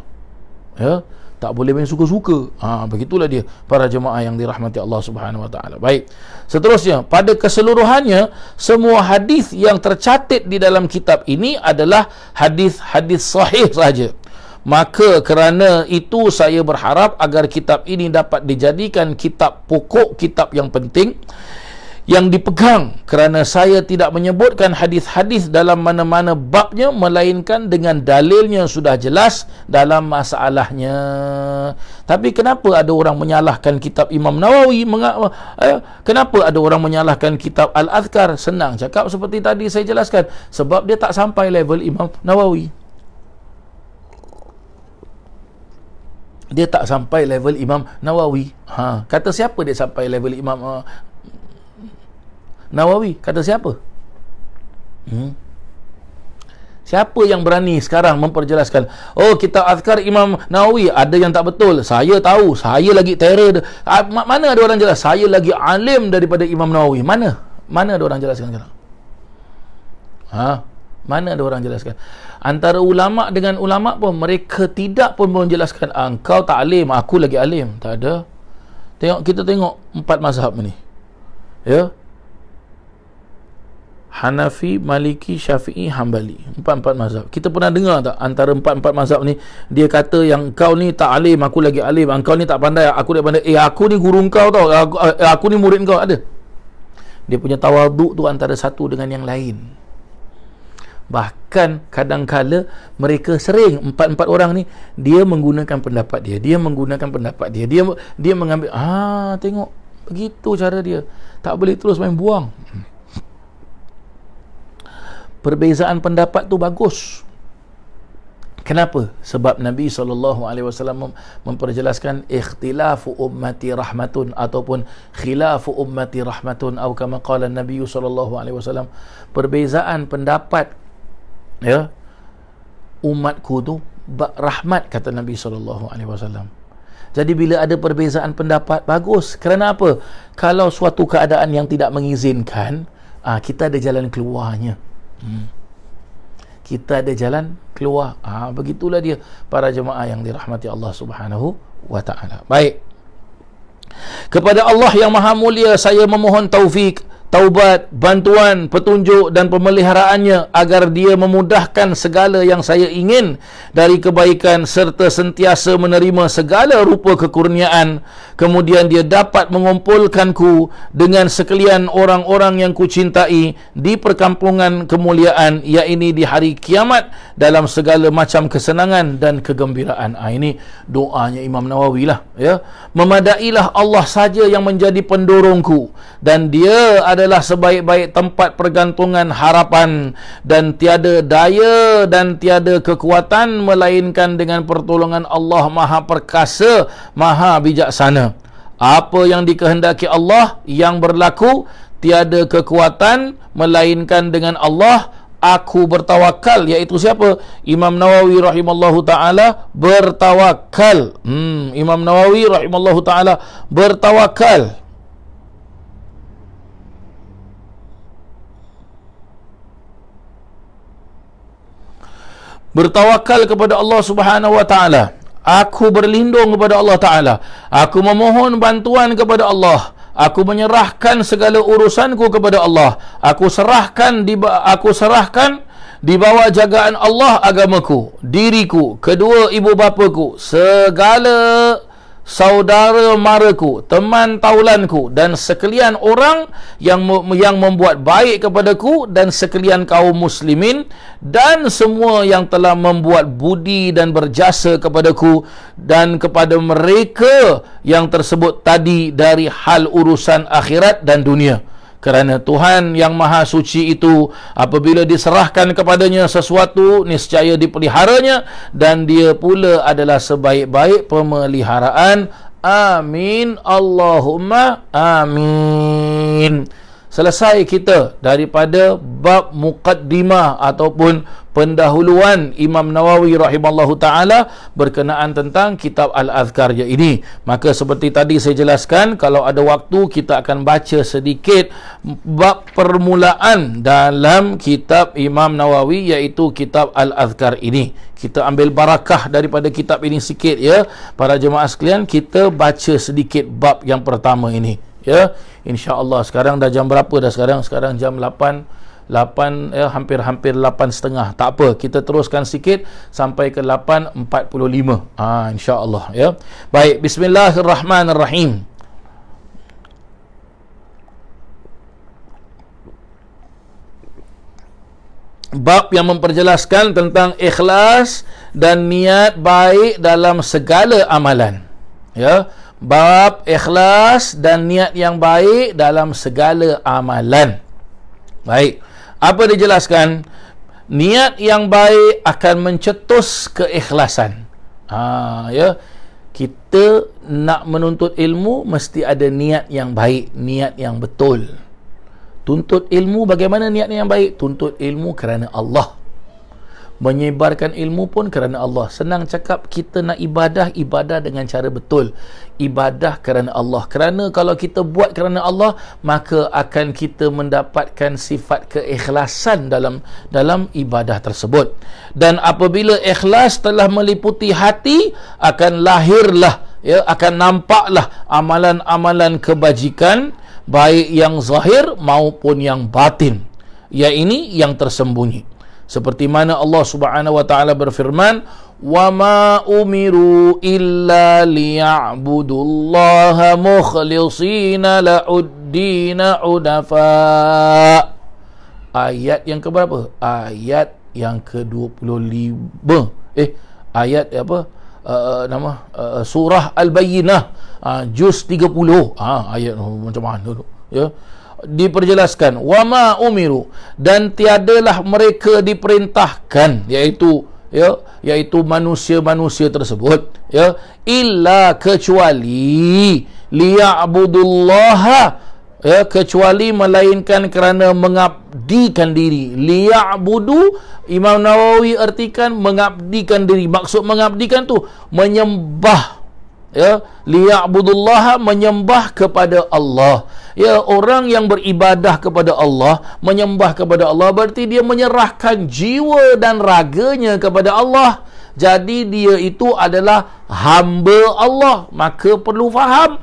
ya tak boleh main suka-suka ha, begitulah dia para jemaah yang dirahmati Allah subhanahu wa ta'ala baik seterusnya pada keseluruhannya semua hadis yang tercatat di dalam kitab ini adalah hadis-hadis sahih saja. maka kerana itu saya berharap agar kitab ini dapat dijadikan kitab pokok kitab yang penting yang dipegang kerana saya tidak menyebutkan hadis-hadis dalam mana-mana babnya melainkan dengan dalilnya sudah jelas dalam masalahnya. Tapi kenapa ada orang menyalahkan kitab Imam Nawawi? Eh, kenapa ada orang menyalahkan kitab Al-Azkar? Senang cakap seperti tadi saya jelaskan. Sebab dia tak sampai level Imam Nawawi. Dia tak sampai level Imam Nawawi. Ha, kata siapa dia sampai level Imam uh, Nawawi kata siapa? Hmm? Siapa yang berani sekarang memperjelaskan Oh kita azkar Imam Nawawi Ada yang tak betul Saya tahu Saya lagi terror dia. Mana ada orang jelas Saya lagi alim daripada Imam Nawawi Mana? Mana ada orang jelaskan sekarang? Ha? Mana ada orang jelaskan? Antara ulama dengan ulama pun Mereka tidak pun boleh menjelaskan ah, Engkau tak alim Aku lagi alim Tak ada Tengok Kita tengok empat mazhab ni Ya Hanafi, Maliki, Syafi'i, Hanbali. Empat-empat mazhab. Kita pernah dengar tak antara empat-empat mazhab ni dia kata yang kau ni tak alim, aku lagi alim. Engkau ni tak pandai, aku tak pandai. Eh aku ni guru kau tau. Aku, eh, aku ni murid kau. Ada. Dia punya tawaduk tu antara satu dengan yang lain. Bahkan kadang kadangkala mereka sering empat-empat orang ni dia menggunakan pendapat dia, dia menggunakan pendapat dia. Dia dia mengambil ah tengok begitu cara dia. Tak boleh terus main buang. Hmm perbezaan pendapat tu bagus kenapa sebab nabi saw memperjelaskan ikhtilafu ummati rahmatun ataupun khilafu ummati rahmatun atau kama qala nabi saw perbezaan pendapat ya umatku tu rahmat kata nabi saw. jadi bila ada perbezaan pendapat bagus kerana apa kalau suatu keadaan yang tidak mengizinkan ah, kita ada jalan keluarnya Hmm. kita ada jalan keluar ha, begitulah dia para jemaah yang dirahmati Allah subhanahu wa ta'ala baik kepada Allah yang maha mulia saya memohon taufik taubat, bantuan, petunjuk dan pemeliharaannya agar dia memudahkan segala yang saya ingin dari kebaikan serta sentiasa menerima segala rupa kekurniaan. Kemudian dia dapat mengumpulkanku dengan sekalian orang-orang yang kucintai di perkampungan kemuliaan iaitu di hari kiamat dalam segala macam kesenangan dan kegembiraan. Ah, ini doanya Imam Nawawi lah. Ya. Memadailah Allah saja yang menjadi pendorongku dan dia ada adalah sebaik-baik tempat pergantungan harapan dan tiada daya dan tiada kekuatan melainkan dengan pertolongan Allah Maha Perkasa, Maha Bijaksana. Apa yang dikehendaki Allah yang berlaku tiada kekuatan melainkan dengan Allah aku bertawakal iaitu siapa Imam Nawawi rahimallahu taala bertawakal hmm Imam Nawawi rahimallahu taala bertawakal bertawakal kepada Allah Subhanahu wa taala. Aku berlindung kepada Allah taala. Aku memohon bantuan kepada Allah. Aku menyerahkan segala urusanku kepada Allah. Aku serahkan di aku serahkan di bawah jagaan Allah agamaku, diriku, kedua ibu bapaku, segala saudara maraku, teman taulanku dan sekalian orang yang yang membuat baik kepadaku dan sekalian kaum muslimin dan semua yang telah membuat budi dan berjasa kepadaku dan kepada mereka yang tersebut tadi dari hal urusan akhirat dan dunia kerana Tuhan yang Maha Suci itu apabila diserahkan kepadanya sesuatu niscaya dipeliharanya dan dia pula adalah sebaik-baik pemeliharaan amin Allahumma amin selesai kita daripada bab muqaddimah ataupun pendahuluan Imam Nawawi rahimallahu taala berkenaan tentang kitab al-azkar ya ini maka seperti tadi saya jelaskan kalau ada waktu kita akan baca sedikit bab permulaan dalam kitab Imam Nawawi iaitu kitab al-azkar ini kita ambil barakah daripada kitab ini sikit ya para jemaah sekalian kita baca sedikit bab yang pertama ini ya insya Allah. sekarang dah jam berapa dah sekarang sekarang jam 8 8 ya hampir-hampir 8 setengah tak apa kita teruskan sikit sampai ke 8.45 ha, Allah. ya baik bismillahirrahmanirrahim bab yang memperjelaskan tentang ikhlas dan niat baik dalam segala amalan ya bab ikhlas dan niat yang baik dalam segala amalan. Baik. Apa dijelaskan? Niat yang baik akan mencetus keikhlasan. Ha, ya. Kita nak menuntut ilmu mesti ada niat yang baik, niat yang betul. Tuntut ilmu bagaimana niatnya yang baik? Tuntut ilmu kerana Allah menyebarkan ilmu pun kerana Allah senang cakap kita nak ibadah ibadah dengan cara betul ibadah kerana Allah kerana kalau kita buat kerana Allah maka akan kita mendapatkan sifat keikhlasan dalam dalam ibadah tersebut dan apabila ikhlas telah meliputi hati akan lahirlah ya akan nampaklah amalan-amalan kebajikan baik yang zahir maupun yang batin ya ini yang tersembunyi seperti mana Allah Subhanahu wa taala berfirman wa ma umiru illa liya'budullaha mukhlishina la'uddina udafa ayat yang ke berapa ayat yang ke-25 eh ayat apa uh, nama uh, surah al-bayyinah uh, juz 30 ha uh, ayat uh, macam mana tu ya yeah diperjelaskan wama umiru dan tiadalah mereka diperintahkan iaitu ya iaitu manusia-manusia tersebut ya illa kecuali liya'budullaha ya kecuali melainkan kerana mengabdikan diri liya'budu Imam Nawawi artikan mengabdikan diri maksud mengabdikan tu menyembah ya liya'budullah menyembah kepada Allah ya orang yang beribadah kepada Allah menyembah kepada Allah berarti dia menyerahkan jiwa dan raganya kepada Allah jadi dia itu adalah hamba Allah maka perlu faham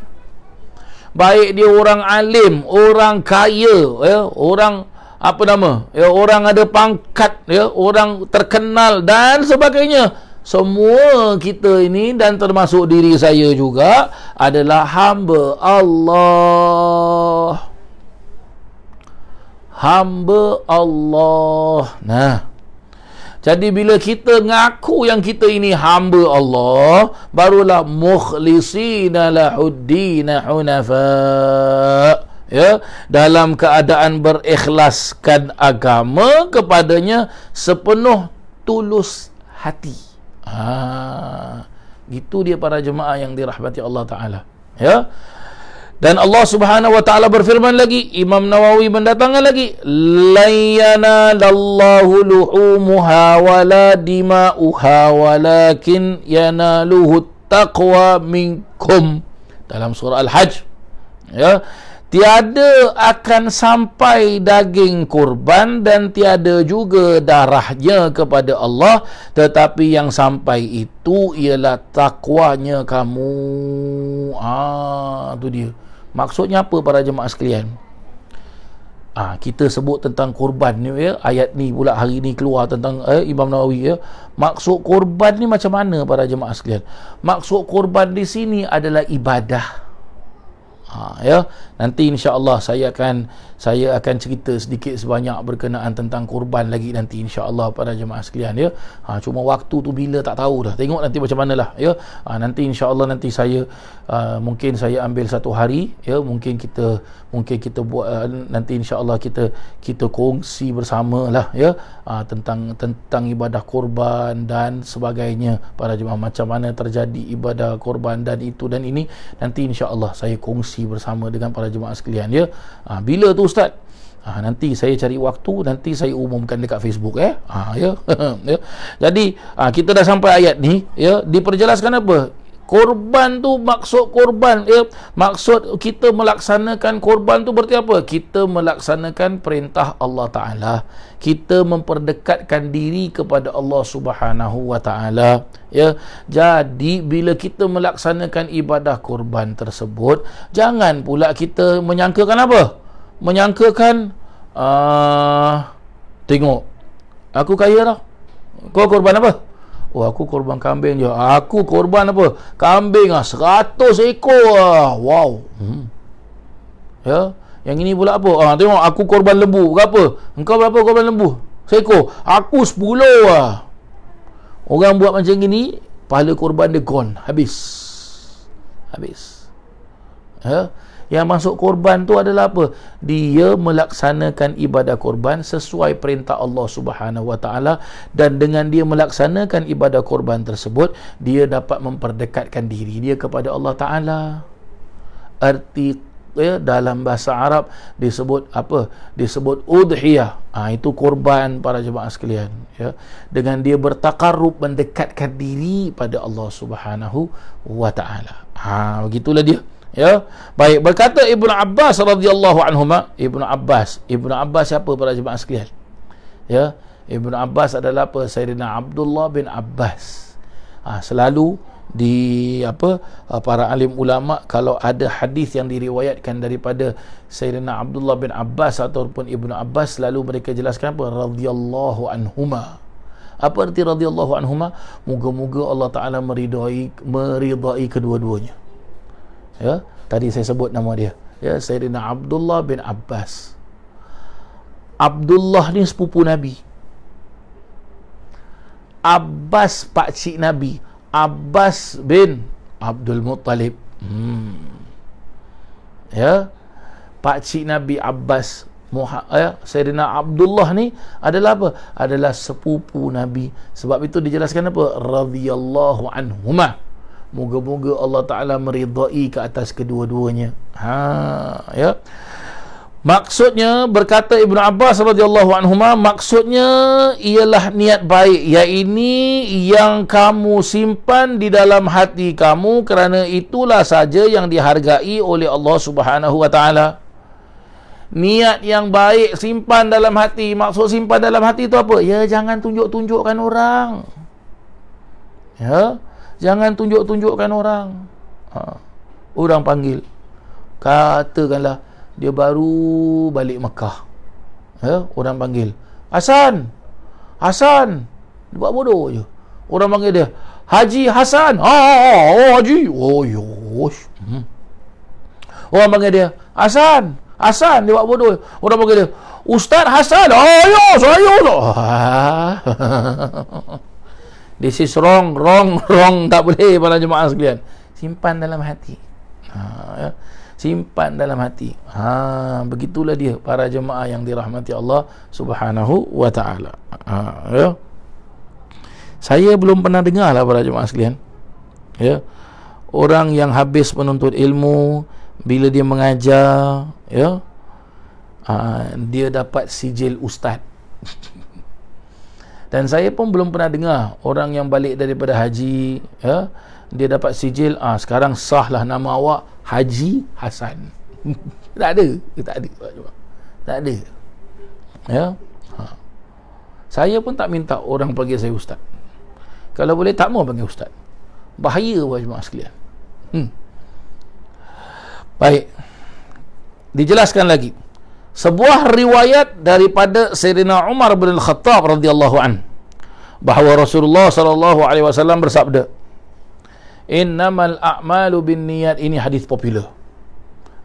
baik dia orang alim orang kaya ya orang apa nama ya orang ada pangkat ya orang terkenal dan sebagainya semua kita ini dan termasuk diri saya juga adalah hamba Allah. Hamba Allah. Nah. Jadi bila kita ngaku yang kita ini hamba Allah, barulah mukhlisina lahuddina hunafa. Ya, dalam keadaan berikhlaskan agama kepadanya sepenuh tulus hati. Ha, gitu dia para jemaah yang dirahmati Allah Ta'ala. Ya? Dan Allah Subhanahu wa taala berfirman lagi, Imam Nawawi mendatangkan lagi, la yanalallahu luhumuha wa la dima'uha walakin yanaluhu taqwa minkum dalam surah al-hajj ya tiada akan sampai daging kurban dan tiada juga darahnya kepada Allah tetapi yang sampai itu ialah takwanya kamu ah tu dia maksudnya apa para jemaah sekalian ah kita sebut tentang kurban ni ya ayat ni pula hari ni keluar tentang eh, Imam Nawawi ya maksud kurban ni macam mana para jemaah sekalian maksud kurban di sini adalah ibadah Ha, ya Nanti insya-Allah saya akan saya akan cerita sedikit sebanyak berkenaan tentang kurban lagi nanti insya-Allah pada jemaah sekalian ya. Ha cuma waktu tu bila tak tahu dah. Tengok nanti macam manalah ya. Ha nanti insya-Allah nanti saya uh, mungkin saya ambil satu hari ya mungkin kita mungkin kita buat uh, nanti insya-Allah kita kita kongsi bersamalah ya ha, tentang tentang ibadah kurban dan sebagainya pada jemaah macam mana terjadi ibadah kurban dan itu dan ini nanti insya-Allah saya kongsi bersama dengan para para jemaah sekalian ya. Ha, bila tu ustaz? Ha, nanti saya cari waktu, nanti saya umumkan dekat Facebook eh. Ha, ya. ya. Jadi ha, kita dah sampai ayat ni ya, diperjelaskan apa? Korban tu maksud korban ya eh, maksud kita melaksanakan korban tu berarti apa? Kita melaksanakan perintah Allah Taala. Kita memperdekatkan diri kepada Allah Subhanahu Wa Taala. Ya, jadi bila kita melaksanakan ibadah korban tersebut, jangan pula kita menyangkakan apa? Menyangkakan uh, tengok aku kaya lah. Kau korban apa? Oh aku korban kambing je. Aku korban apa? Kambing ah 100 ekor ah. Wow. Hmm. Ya. Yang ini pula apa? Ah tengok aku korban lembu. Berapa? Engkau berapa korban lembu? Seekor. Aku sepuluh. ah. Orang buat macam ini, pahala korban dia gone, habis. Habis. Ya yang masuk korban tu adalah apa dia melaksanakan ibadah korban sesuai perintah Allah Subhanahu Wa Taala dan dengan dia melaksanakan ibadah korban tersebut dia dapat memperdekatkan diri dia kepada Allah Taala Arti ya, dalam bahasa Arab disebut apa disebut udhiyah ha, itu korban para jemaah sekalian ya dengan dia bertakarup mendekatkan diri pada Allah Subhanahu wa taala ha begitulah dia ya baik berkata Ibnu Abbas radhiyallahu anhu anhuma Ibnu Abbas Ibnu Abbas siapa para jemaah sekalian ya Ibnu Abbas adalah apa Sayyidina Abdullah bin Abbas ha, selalu di apa uh, para alim ulama kalau ada hadis yang diriwayatkan daripada Sayyidina Abdullah bin Abbas ataupun Ibnu Abbas selalu mereka jelaskan apa radhiyallahu anhuma apa arti radhiyallahu anhu anhuma moga-moga Allah taala meridai meridai kedua-duanya ya tadi saya sebut nama dia ya Sayyidina Abdullah bin Abbas Abdullah ni sepupu Nabi Abbas pak cik Nabi Abbas bin Abdul Muttalib hmm. ya pak cik Nabi Abbas Muha, eh, Sayyidina Abdullah ni adalah apa? Adalah sepupu Nabi. Sebab itu dijelaskan apa? Radhiyallahu anhumah. Moga-moga Allah Ta'ala meridai ke atas kedua-duanya. Ha, ya. Maksudnya berkata Ibn Abbas radhiyallahu anhu maksudnya ialah niat baik ini yang kamu simpan di dalam hati kamu kerana itulah saja yang dihargai oleh Allah Subhanahu wa taala. Niat yang baik simpan dalam hati. Maksud simpan dalam hati itu apa? Ya jangan tunjuk-tunjukkan orang. Ya. Jangan tunjuk-tunjukkan orang. Ha. Orang panggil. Katakanlah dia baru balik Mekah. Ya, orang panggil. Hasan. Hasan. Dia buat bodoh je. Orang panggil dia. Haji Hasan. Ah, oh, Haji. Oh, yosh. Hmm. Orang panggil dia. Hasan. Hasan. Dia buat bodoh. Orang panggil dia. Ustaz Hasan. Oh, ayos. oh. yosh. Ah, yosh. This is wrong, wrong, wrong. Tak boleh para jemaah sekalian. Simpan dalam hati. Ha, ya. Simpan dalam hati. Ha, begitulah dia para jemaah yang dirahmati Allah Subhanahu wa taala. Ha, ya. Saya belum pernah dengar lah para jemaah sekalian. Ya. Orang yang habis menuntut ilmu bila dia mengajar, ya. Ha, dia dapat sijil ustaz. dan saya pun belum pernah dengar orang yang balik daripada haji ya dia dapat sijil ah ha, sekarang sahlah nama awak Haji Hasan. tak ada, tak ada. Tak ada. Ya. Ha. Saya pun tak minta orang panggil saya ustaz. Kalau boleh tak mau panggil ustaz. Bahaya buat jemaah sekalian. Hmm. Baik. Dijelaskan lagi. Sebuah riwayat daripada Sayyidina Umar bin Al-Khattab radhiyallahu anhu bahawa Rasulullah sallallahu alaihi wasallam bersabda innamal a'malu bin niyat ini hadis popular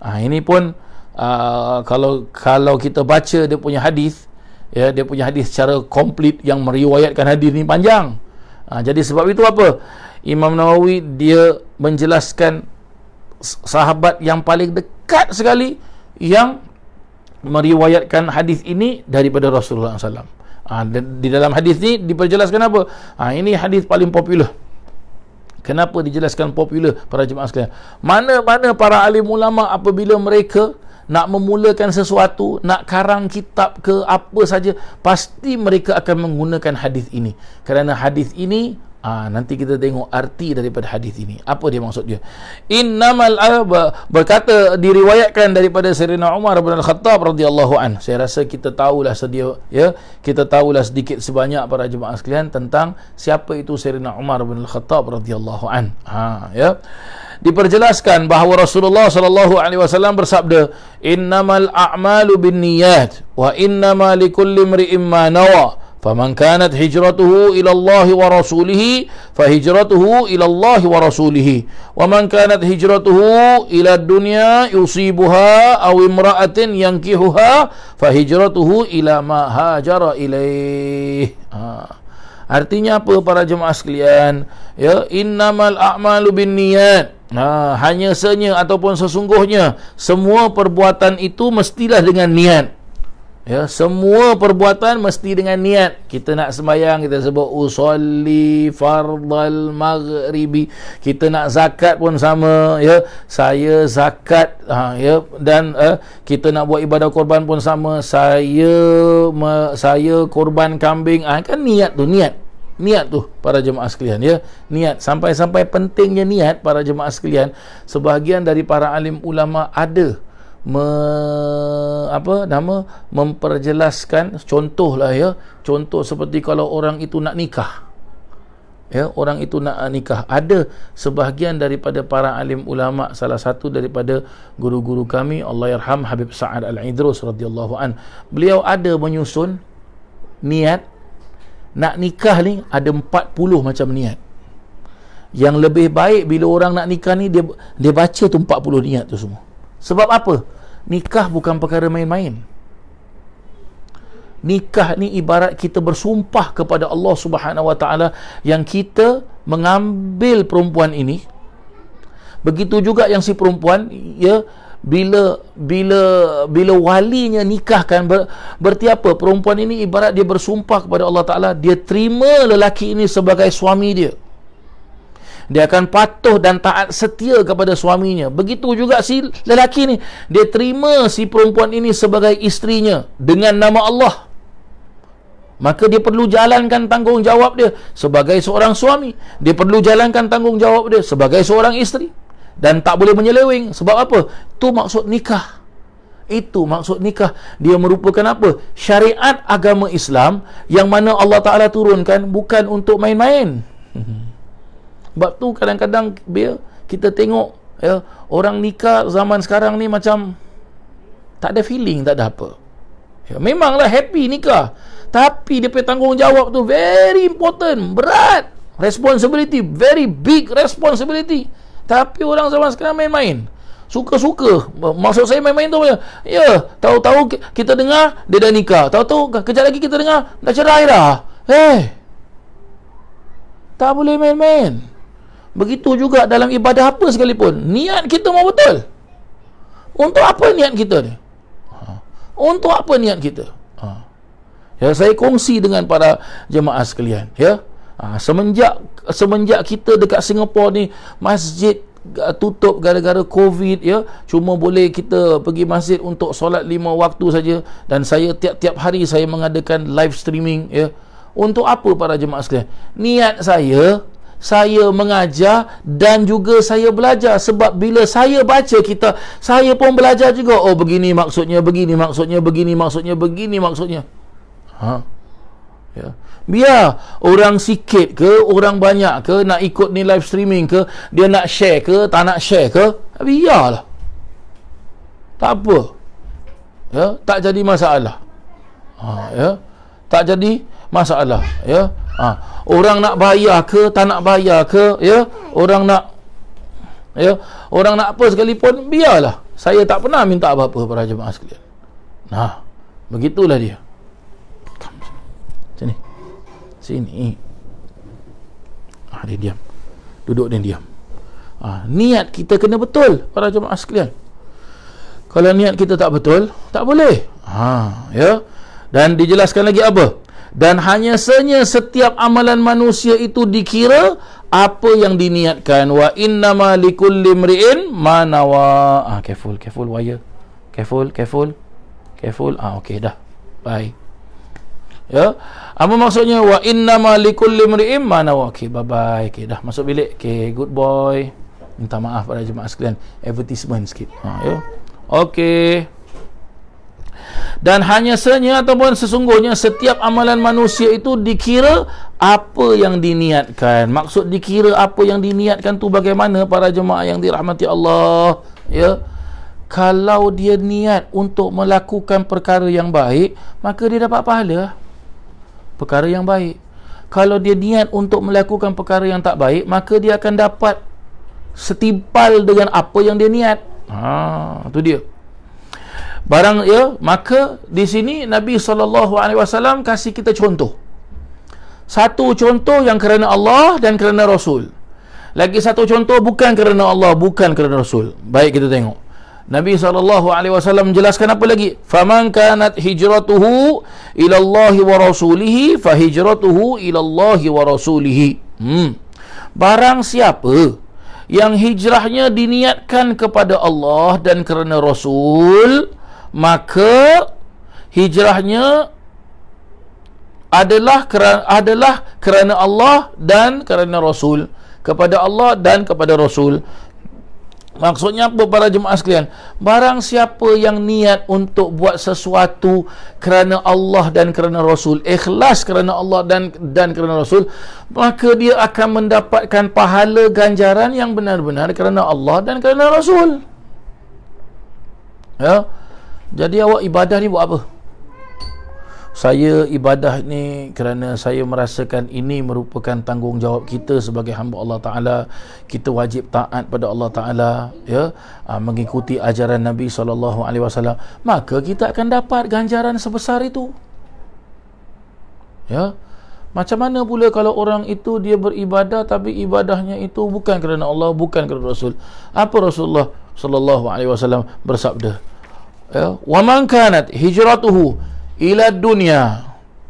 ah ini pun uh, kalau kalau kita baca dia punya hadis ya dia punya hadis secara komplit yang meriwayatkan hadis ini panjang ah jadi sebab itu apa Imam Nawawi dia menjelaskan sahabat yang paling dekat sekali yang meriwayatkan hadis ini daripada Rasulullah sallallahu alaihi wasallam Ha, di dalam hadis ni diperjelaskan apa? Ha, ini hadis paling popular. Kenapa dijelaskan popular para jemaah sekalian? Mana-mana para alim ulama apabila mereka nak memulakan sesuatu, nak karang kitab ke apa saja, pasti mereka akan menggunakan hadis ini. Kerana hadis ini Ah nanti kita tengok arti daripada hadis ini. Apa dia maksud dia? Innamal arba berkata diriwayatkan daripada Sayyidina Umar bin Al-Khattab radhiyallahu an. Saya rasa kita tahulah sedia ya, kita tahulah sedikit sebanyak para jemaah sekalian tentang siapa itu Sayyidina Umar bin Al-Khattab radhiyallahu an. Ha ya. Diperjelaskan bahawa Rasulullah sallallahu alaihi wasallam bersabda, "Innamal a'malu binniyat wa innamal likulli mri'in ma nawaa." فمن كانت هجرته إلى الله ورسوله فهجرته إلى wa ورسوله ومن كانت هجرته إلى الدنيا يصيبها أو امرأة ينكحها فهجرته إلى ما هاجر إليه ha. Artinya apa para jemaah sekalian? Ya, innamal a'malu bin Ha, hanya senya ataupun sesungguhnya semua perbuatan itu mestilah dengan niat. Ya, semua perbuatan mesti dengan niat. Kita nak sembahyang, kita sebut usolli fardal maghribi. Kita nak zakat pun sama, ya. Saya zakat, ha, ya. Dan eh, kita nak buat ibadah korban pun sama. Saya me, saya korban kambing. Ha, kan niat tu, niat. Niat tu para jemaah sekalian, ya. Niat sampai-sampai pentingnya niat para jemaah sekalian. Sebahagian dari para alim ulama ada me, apa nama memperjelaskan contohlah ya contoh seperti kalau orang itu nak nikah ya orang itu nak nikah ada sebahagian daripada para alim ulama salah satu daripada guru-guru kami Allahyarham Habib Sa'ad Al-Idrus radhiyallahu an beliau ada menyusun niat nak nikah ni ada 40 macam niat yang lebih baik bila orang nak nikah ni dia dia baca tu 40 niat tu semua sebab apa? Nikah bukan perkara main-main. Nikah ni ibarat kita bersumpah kepada Allah Subhanahu Wa Taala yang kita mengambil perempuan ini. Begitu juga yang si perempuan ya bila bila bila walinya nikahkan ber, berarti apa? Perempuan ini ibarat dia bersumpah kepada Allah Taala, dia terima lelaki ini sebagai suami dia dia akan patuh dan taat setia kepada suaminya begitu juga si lelaki ni dia terima si perempuan ini sebagai istrinya dengan nama Allah maka dia perlu jalankan tanggungjawab dia sebagai seorang suami dia perlu jalankan tanggungjawab dia sebagai seorang isteri dan tak boleh menyeleweng sebab apa tu maksud nikah itu maksud nikah dia merupakan apa syariat agama Islam yang mana Allah Taala turunkan bukan untuk main-main hmm. Sebab tu kadang-kadang bila kita tengok ya, orang nikah zaman sekarang ni macam tak ada feeling, tak ada apa. Ya, memanglah happy nikah. Tapi dia punya tanggungjawab tu very important, berat. Responsibility, very big responsibility. Tapi orang zaman sekarang main-main. Suka-suka. Maksud saya main-main tu macam, ya, tahu-tahu kita dengar, dia dah nikah. Tahu-tahu kejap lagi kita dengar, dah cerai dah. Eh, hey, tak boleh main-main. Begitu juga dalam ibadah apa sekalipun Niat kita mau betul Untuk apa niat kita ni? Ha. Untuk apa niat kita? Ha. Ya, saya kongsi dengan para jemaah sekalian ya. Ha, semenjak semenjak kita dekat Singapura ni masjid tutup gara-gara covid ya cuma boleh kita pergi masjid untuk solat lima waktu saja dan saya tiap-tiap hari saya mengadakan live streaming ya untuk apa para jemaah sekalian niat saya saya mengajar dan juga saya belajar sebab bila saya baca kita saya pun belajar juga oh begini maksudnya begini maksudnya begini maksudnya begini maksudnya ha ya biar orang sikit ke orang banyak ke nak ikut ni live streaming ke dia nak share ke tak nak share ke biarlah tak apa ya tak jadi masalah ha ya tak jadi masalah ya ha. orang nak bayar ke tak nak bayar ke ya orang nak ya orang nak apa sekalipun biarlah saya tak pernah minta apa-apa para jemaah sekalian nah begitulah dia sini sini ah dia diam duduk dia diam ah niat kita kena betul para jemaah sekalian kalau niat kita tak betul tak boleh ha ya dan dijelaskan lagi apa dan hanya senya setiap amalan manusia itu dikira apa yang diniatkan wa inna ma likulli mriin ma ah careful careful wire careful careful careful ah okay dah bye ya apa maksudnya wa inna ma likulli mriin ma nawa bye bye Okay dah masuk bilik Okay good boy minta maaf pada jemaah sekalian advertisement sikit Ah ya okay dan hanya senya ataupun sesungguhnya setiap amalan manusia itu dikira apa yang diniatkan maksud dikira apa yang diniatkan tu bagaimana para jemaah yang dirahmati Allah ya kalau dia niat untuk melakukan perkara yang baik maka dia dapat pahala perkara yang baik kalau dia niat untuk melakukan perkara yang tak baik maka dia akan dapat setimpal dengan apa yang dia niat ha tu dia barang ya maka di sini Nabi saw kasih kita contoh satu contoh yang kerana Allah dan kerana Rasul lagi satu contoh bukan kerana Allah bukan kerana Rasul baik kita tengok Nabi saw menjelaskan apa lagi faman kanat hijratuhu ila Allah wa rasulih fa hijratuhu ila wa rasulih hmm barang siapa yang hijrahnya diniatkan kepada Allah dan kerana Rasul, maka hijrahnya adalah kerana adalah kerana Allah dan kerana Rasul kepada Allah dan kepada Rasul Maksudnya apa para jemaah sekalian? Barang siapa yang niat untuk buat sesuatu kerana Allah dan kerana Rasul, ikhlas kerana Allah dan dan kerana Rasul, maka dia akan mendapatkan pahala ganjaran yang benar-benar kerana Allah dan kerana Rasul. Ya. Jadi awak ibadah ni buat apa? Saya ibadah ni kerana saya merasakan ini merupakan tanggungjawab kita sebagai hamba Allah Taala. Kita wajib taat pada Allah Taala, ya, aa, ah, mengikuti ajaran Nabi sallallahu alaihi wasallam. Maka kita akan dapat ganjaran sebesar itu. Ya. Macam mana pula kalau orang itu dia beribadah tapi ibadahnya itu bukan kerana Allah, bukan kerana Rasul. Apa Rasulullah sallallahu alaihi wasallam bersabda? Ya. wa man kanat hijratuhu ila dunia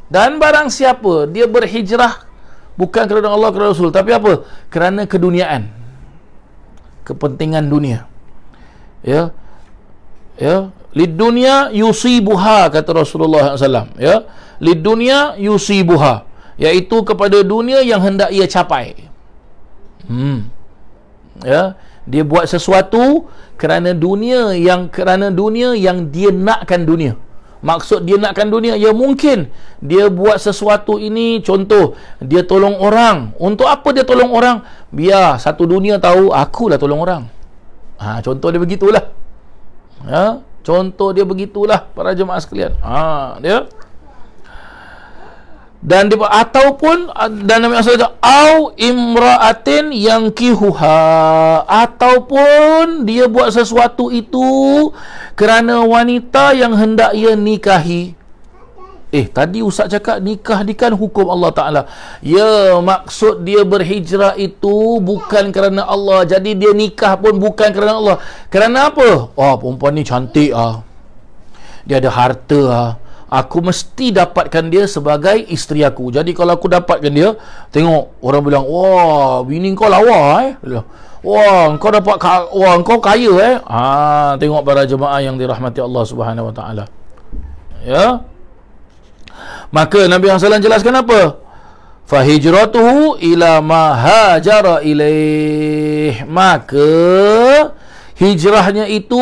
dan barang siapa dia berhijrah bukan kerana Allah kerana Rasul tapi apa kerana keduniaan kepentingan dunia ya ya lid dunya yusibuha kata Rasulullah SAW ya lid dunya yusibuha iaitu kepada dunia yang hendak ia capai hmm ya dia buat sesuatu kerana dunia yang kerana dunia yang dia nakkan dunia maksud dia nakkan dunia ya mungkin dia buat sesuatu ini contoh dia tolong orang untuk apa dia tolong orang biar satu dunia tahu aku lah tolong orang ha, contoh dia begitulah ha, contoh dia begitulah para jemaah sekalian ha, dia dan di ataupun uh, dan nama Muhammad SAW au imra'atin yang kihuha ataupun dia buat sesuatu itu kerana wanita yang hendak ia nikahi eh tadi Ustaz cakap nikah di kan hukum Allah Ta'ala ya maksud dia berhijrah itu bukan kerana Allah jadi dia nikah pun bukan kerana Allah kerana apa? wah oh, perempuan ni cantik ah. dia ada harta ah aku mesti dapatkan dia sebagai isteri aku jadi kalau aku dapatkan dia tengok orang bilang wah bini kau lawa eh wah kau dapat ka- wah kau kaya eh ha tengok para jemaah yang dirahmati Allah Subhanahu Wa Taala ya maka Nabi Muhammad SAW jelaskan apa fahijratuhu ila ma hajara ilaih maka Hijrahnya itu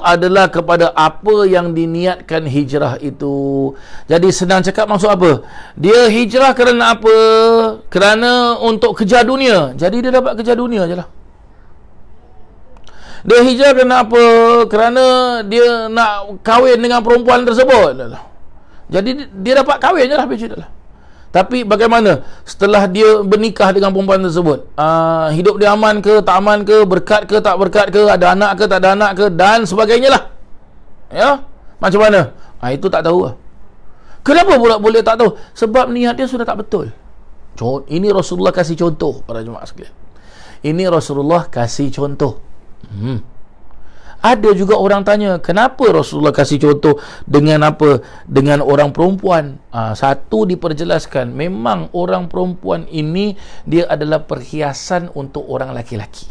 adalah kepada apa yang diniatkan hijrah itu. Jadi senang cakap maksud apa? Dia hijrah kerana apa? Kerana untuk kejar dunia. Jadi dia dapat kejar dunia je lah. Dia hijrah kerana apa? Kerana dia nak kahwin dengan perempuan tersebut. Jadi dia dapat kahwin je lah. Habis je lah. Tapi bagaimana setelah dia bernikah dengan perempuan tersebut? Uh, hidup dia aman ke tak aman ke? Berkat ke tak berkat ke? Ada anak ke tak ada anak ke? Dan sebagainya lah. Ya? Macam mana? Ha, itu tak tahu lah. Kenapa pula boleh tak tahu? Sebab niat dia sudah tak betul. Ini Rasulullah kasih contoh para jemaah sekalian. Ini Rasulullah kasih contoh. Hmm ada juga orang tanya kenapa Rasulullah kasih contoh dengan apa dengan orang perempuan ha, satu diperjelaskan memang orang perempuan ini dia adalah perhiasan untuk orang laki-laki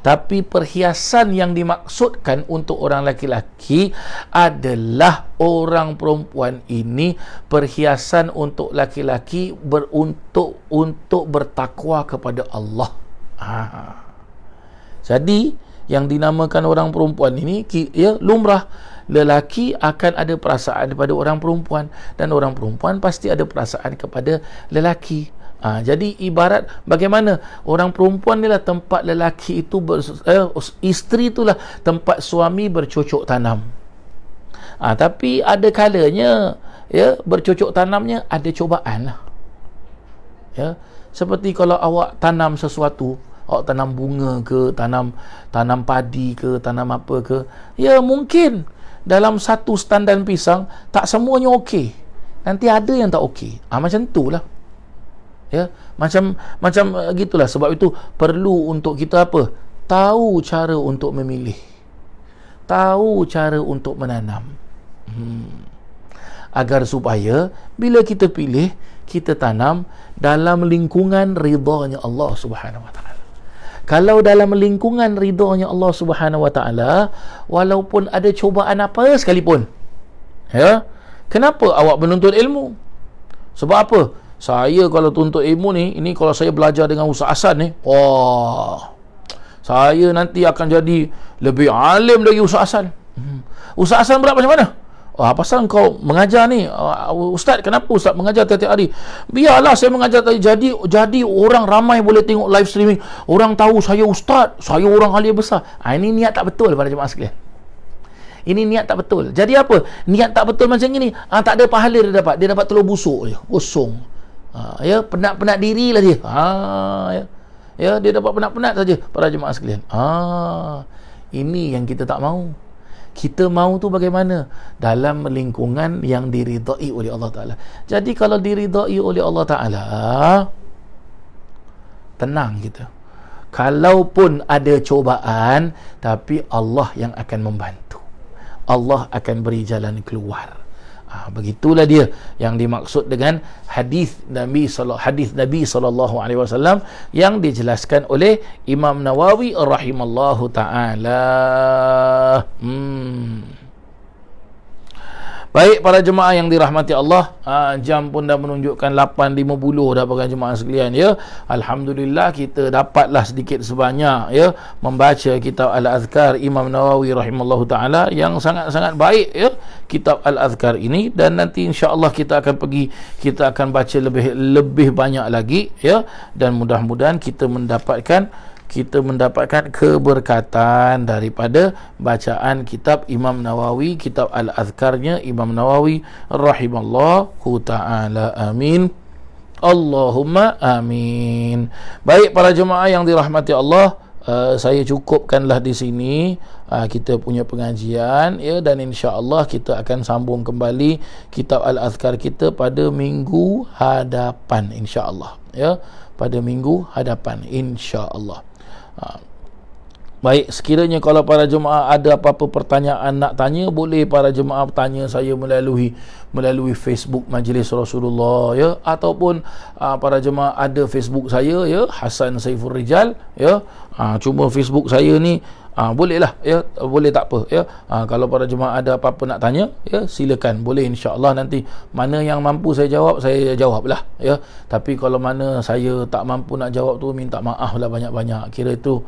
tapi perhiasan yang dimaksudkan untuk orang laki-laki adalah orang perempuan ini perhiasan untuk laki-laki beruntuk untuk bertakwa kepada Allah. Ha. Jadi, yang dinamakan orang perempuan ini ya lumrah lelaki akan ada perasaan kepada orang perempuan dan orang perempuan pasti ada perasaan kepada lelaki Ha, jadi ibarat bagaimana orang perempuan ni lah tempat lelaki itu ber, eh, isteri itulah tempat suami bercocok tanam. Ha, tapi ada kalanya ya bercocok tanamnya ada cobaan. lah. Ya seperti kalau awak tanam sesuatu awak tanam bunga ke tanam tanam padi ke tanam apa ke ya mungkin dalam satu standan pisang tak semuanya okey nanti ada yang tak okey ha, macam tu ya macam macam eh, gitulah sebab itu perlu untuk kita apa tahu cara untuk memilih tahu cara untuk menanam hmm. agar supaya bila kita pilih kita tanam dalam lingkungan ridhanya Allah Subhanahu wa taala kalau dalam lingkungan ridhonya Allah Subhanahu Wa Taala walaupun ada cubaan apa sekalipun ya kenapa awak menuntut ilmu sebab apa saya kalau tuntut ilmu ni ini kalau saya belajar dengan Ustaz Hasan ni wah saya nanti akan jadi lebih alim dari Ustaz Hasan hmm. Ustaz Hasan berat macam mana Ah, pasal kau mengajar ni, uh, ustaz kenapa ustaz mengajar tiap-tiap hari? Biarlah saya mengajar tadi jadi jadi orang ramai boleh tengok live streaming. Orang tahu saya ustaz, saya orang alia besar. Ah, ini niat tak betul pada jemaah sekalian. Ini niat tak betul. Jadi apa? Niat tak betul macam ini, ah, tak ada pahala dia dapat. Dia dapat telur busuk je, kosong. Ah, ya, penat-penat dirilah dia. Ah, ya. Ya, dia dapat penat-penat saja pada jemaah sekalian. Ah, ini yang kita tak mahu kita mau tu bagaimana dalam lingkungan yang diridai oleh Allah Taala. Jadi kalau diridai oleh Allah Taala tenang kita. Kalaupun ada cobaan tapi Allah yang akan membantu. Allah akan beri jalan keluar. Ha, begitulah dia yang dimaksud dengan hadis Nabi sallallahu hadis Nabi sallallahu alaihi wasallam yang dijelaskan oleh Imam Nawawi rahimallahu taala. Hmm. Baik para jemaah yang dirahmati Allah, ha, jam pun dah menunjukkan 8.50 dah para jemaah sekalian ya. Alhamdulillah kita dapatlah sedikit sebanyak ya membaca kitab Al-Azkar Imam Nawawi rahimallahu taala yang sangat-sangat baik ya kitab Al-Azkar ini dan nanti insya-Allah kita akan pergi kita akan baca lebih lebih banyak lagi ya dan mudah-mudahan kita mendapatkan kita mendapatkan keberkatan daripada bacaan kitab Imam Nawawi, kitab Al-Azkarnya Imam Nawawi rahimallahu taala. Amin. Allahumma amin. Baik para jemaah yang dirahmati Allah, uh, saya cukupkanlah di sini uh, kita punya pengajian ya dan insya-Allah kita akan sambung kembali kitab al-azkar kita pada minggu hadapan insya-Allah ya pada minggu hadapan insya-Allah. Um, Baik, sekiranya kalau para jemaah ada apa-apa pertanyaan nak tanya, boleh para jemaah tanya saya melalui melalui Facebook Majlis Rasulullah ya ataupun aa, ah, para jemaah ada Facebook saya ya Hasan Saiful Rijal ya. Ah cuma Facebook saya ni aa, ah, bolehlah ya boleh tak apa ya. Aa, ah, kalau para jemaah ada apa-apa nak tanya ya silakan. Boleh insya-Allah nanti mana yang mampu saya jawab saya jawablah ya. Tapi kalau mana saya tak mampu nak jawab tu minta maaf lah banyak-banyak. Kira itu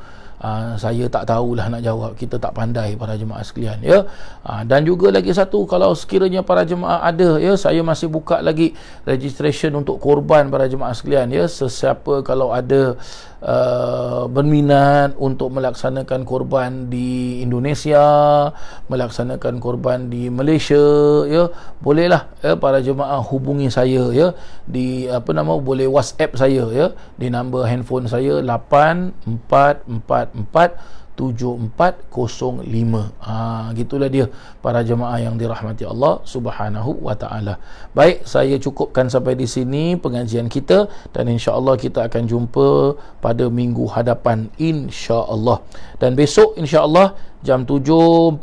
Ah, saya tak tahulah nak jawab kita tak pandai para jemaah sekalian ya uh, dan juga lagi satu kalau sekiranya para jemaah ada ya saya masih buka lagi registration untuk korban para jemaah sekalian ya sesiapa kalau ada uh, uh, berminat untuk melaksanakan korban di Indonesia, melaksanakan korban di Malaysia, ya, bolehlah ya para jemaah hubungi saya ya di apa nama boleh WhatsApp saya ya di nombor handphone saya 8444 7405 ha, ah, gitulah dia para jemaah yang dirahmati Allah subhanahu wa ta'ala baik saya cukupkan sampai di sini pengajian kita dan insya Allah kita akan jumpa pada minggu hadapan insya Allah. dan besok insya Allah jam 7.45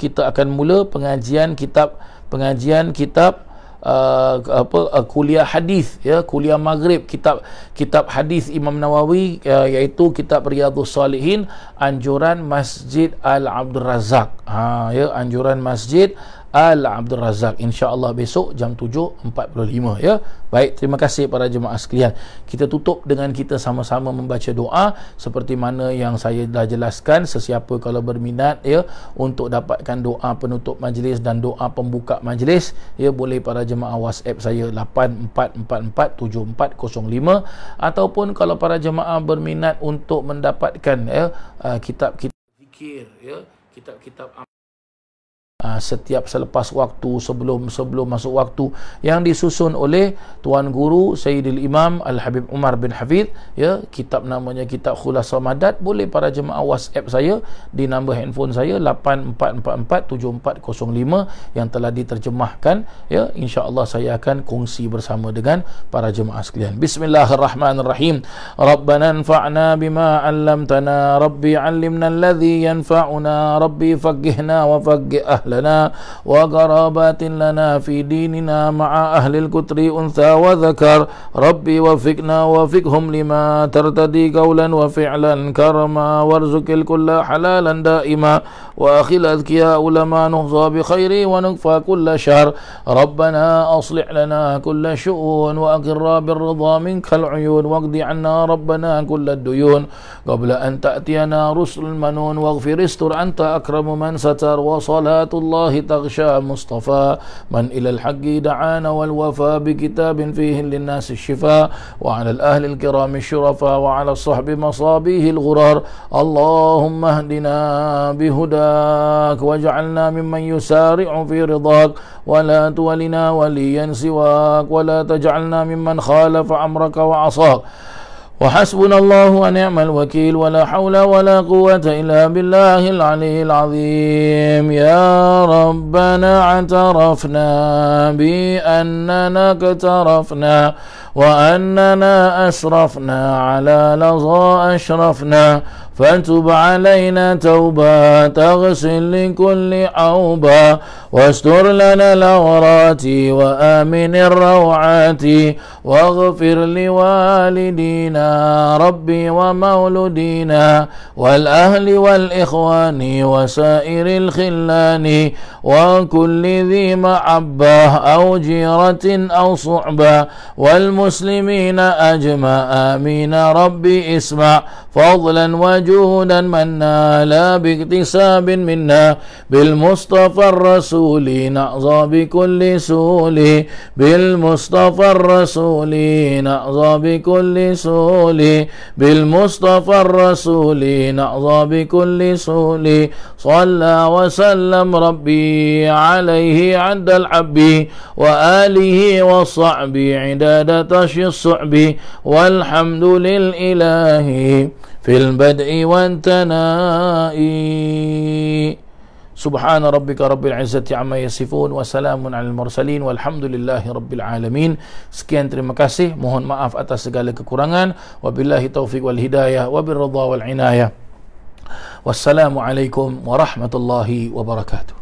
kita akan mula pengajian kitab pengajian kitab uh, apa uh, kuliah hadis ya kuliah maghrib kitab kitab hadis Imam Nawawi uh, iaitu kitab Riyadhus Salihin anjuran Masjid Al Abdul Razak ha ya anjuran Masjid Al Abdul Razak insya-Allah besok jam 7.45 ya. Baik, terima kasih para jemaah sekalian. Kita tutup dengan kita sama-sama membaca doa seperti mana yang saya dah jelaskan sesiapa kalau berminat ya untuk dapatkan doa penutup majlis dan doa pembuka majlis ya boleh para jemaah WhatsApp saya 84447405 ataupun kalau para jemaah berminat untuk mendapatkan ya uh, kitab-kitab zikir ya kitab-kitab uh, setiap selepas waktu sebelum sebelum masuk waktu yang disusun oleh tuan guru Sayyidil Imam Al Habib Umar bin Hafiz ya kitab namanya kitab Khulasa Madad boleh para jemaah WhatsApp saya di nombor handphone saya 84447405 yang telah diterjemahkan ya insyaallah saya akan kongsi bersama dengan para jemaah sekalian bismillahirrahmanirrahim Rabbana fa'na bima علمتنا Rabbi علمنا الذي ينفعنا ربي فقهنا وفقه اهل لنا وقرابات لنا في ديننا مع أهل الكتر أنثى وذكر ربي وفقنا وفقهم لما ترتدي قولا وفعلا كرما وارزق الكل حلالا دائما وأخي الأذكياء لما نهزى بخير ونكفى كل شر ربنا أصلح لنا كل شؤون وأقر بالرضا منك العيون واقض عنا ربنا كل الديون قبل أن تأتينا رسل المنون واغفر استر أنت أكرم من ستر وصلاة الله تغشى مصطفى من إلى الحق دعانا والوفى بكتاب فيه للناس الشفاء وعلى الأهل الكرام الشرفاء وعلى الصحب مصابيه الغرار اللهم اهدنا بهداك واجعلنا ممن يسارع في رضاك ولا تولنا وليا سواك ولا تجعلنا ممن خالف أمرك وعصاك وحسبنا الله ونعم الوكيل ولا حول ولا قوة إلا بالله العلي العظيم يا ربنا اعترفنا بأننا اقترفنا وأننا أسرفنا على لظى أشرفنا فتب علينا توبة تغسل لكل عوبة واستر لنا العورات وآمن الروعات واغفر لوالدينا ربي ومولودينا والأهل والإخوان وسائر الخلان وكل ذي محبه أو جيرة أو صعبة والمسلمين أجمع آمين ربي اسمع فضلا وجودا منا لا باكتساب منا بالمصطفى الرسول الرسول نأظى بكل سول بالمصطفى الرسول نأظى بكل سول بالمصطفى الرسول نأظى بكل سول صلى وسلم ربي عليه عند الحب وآله والصعب عداد تشي الصعب والحمد للإله في البدء والتنائي سبحان ربك رب العزة عما يصفون وسلام على المرسلين والحمد لله رب العالمين سكين ترمى كاسي مهن معاف أتى سجالة كورانان وبالله توفيق والهداية وبالرضا والعناية والسلام عليكم ورحمة الله وبركاته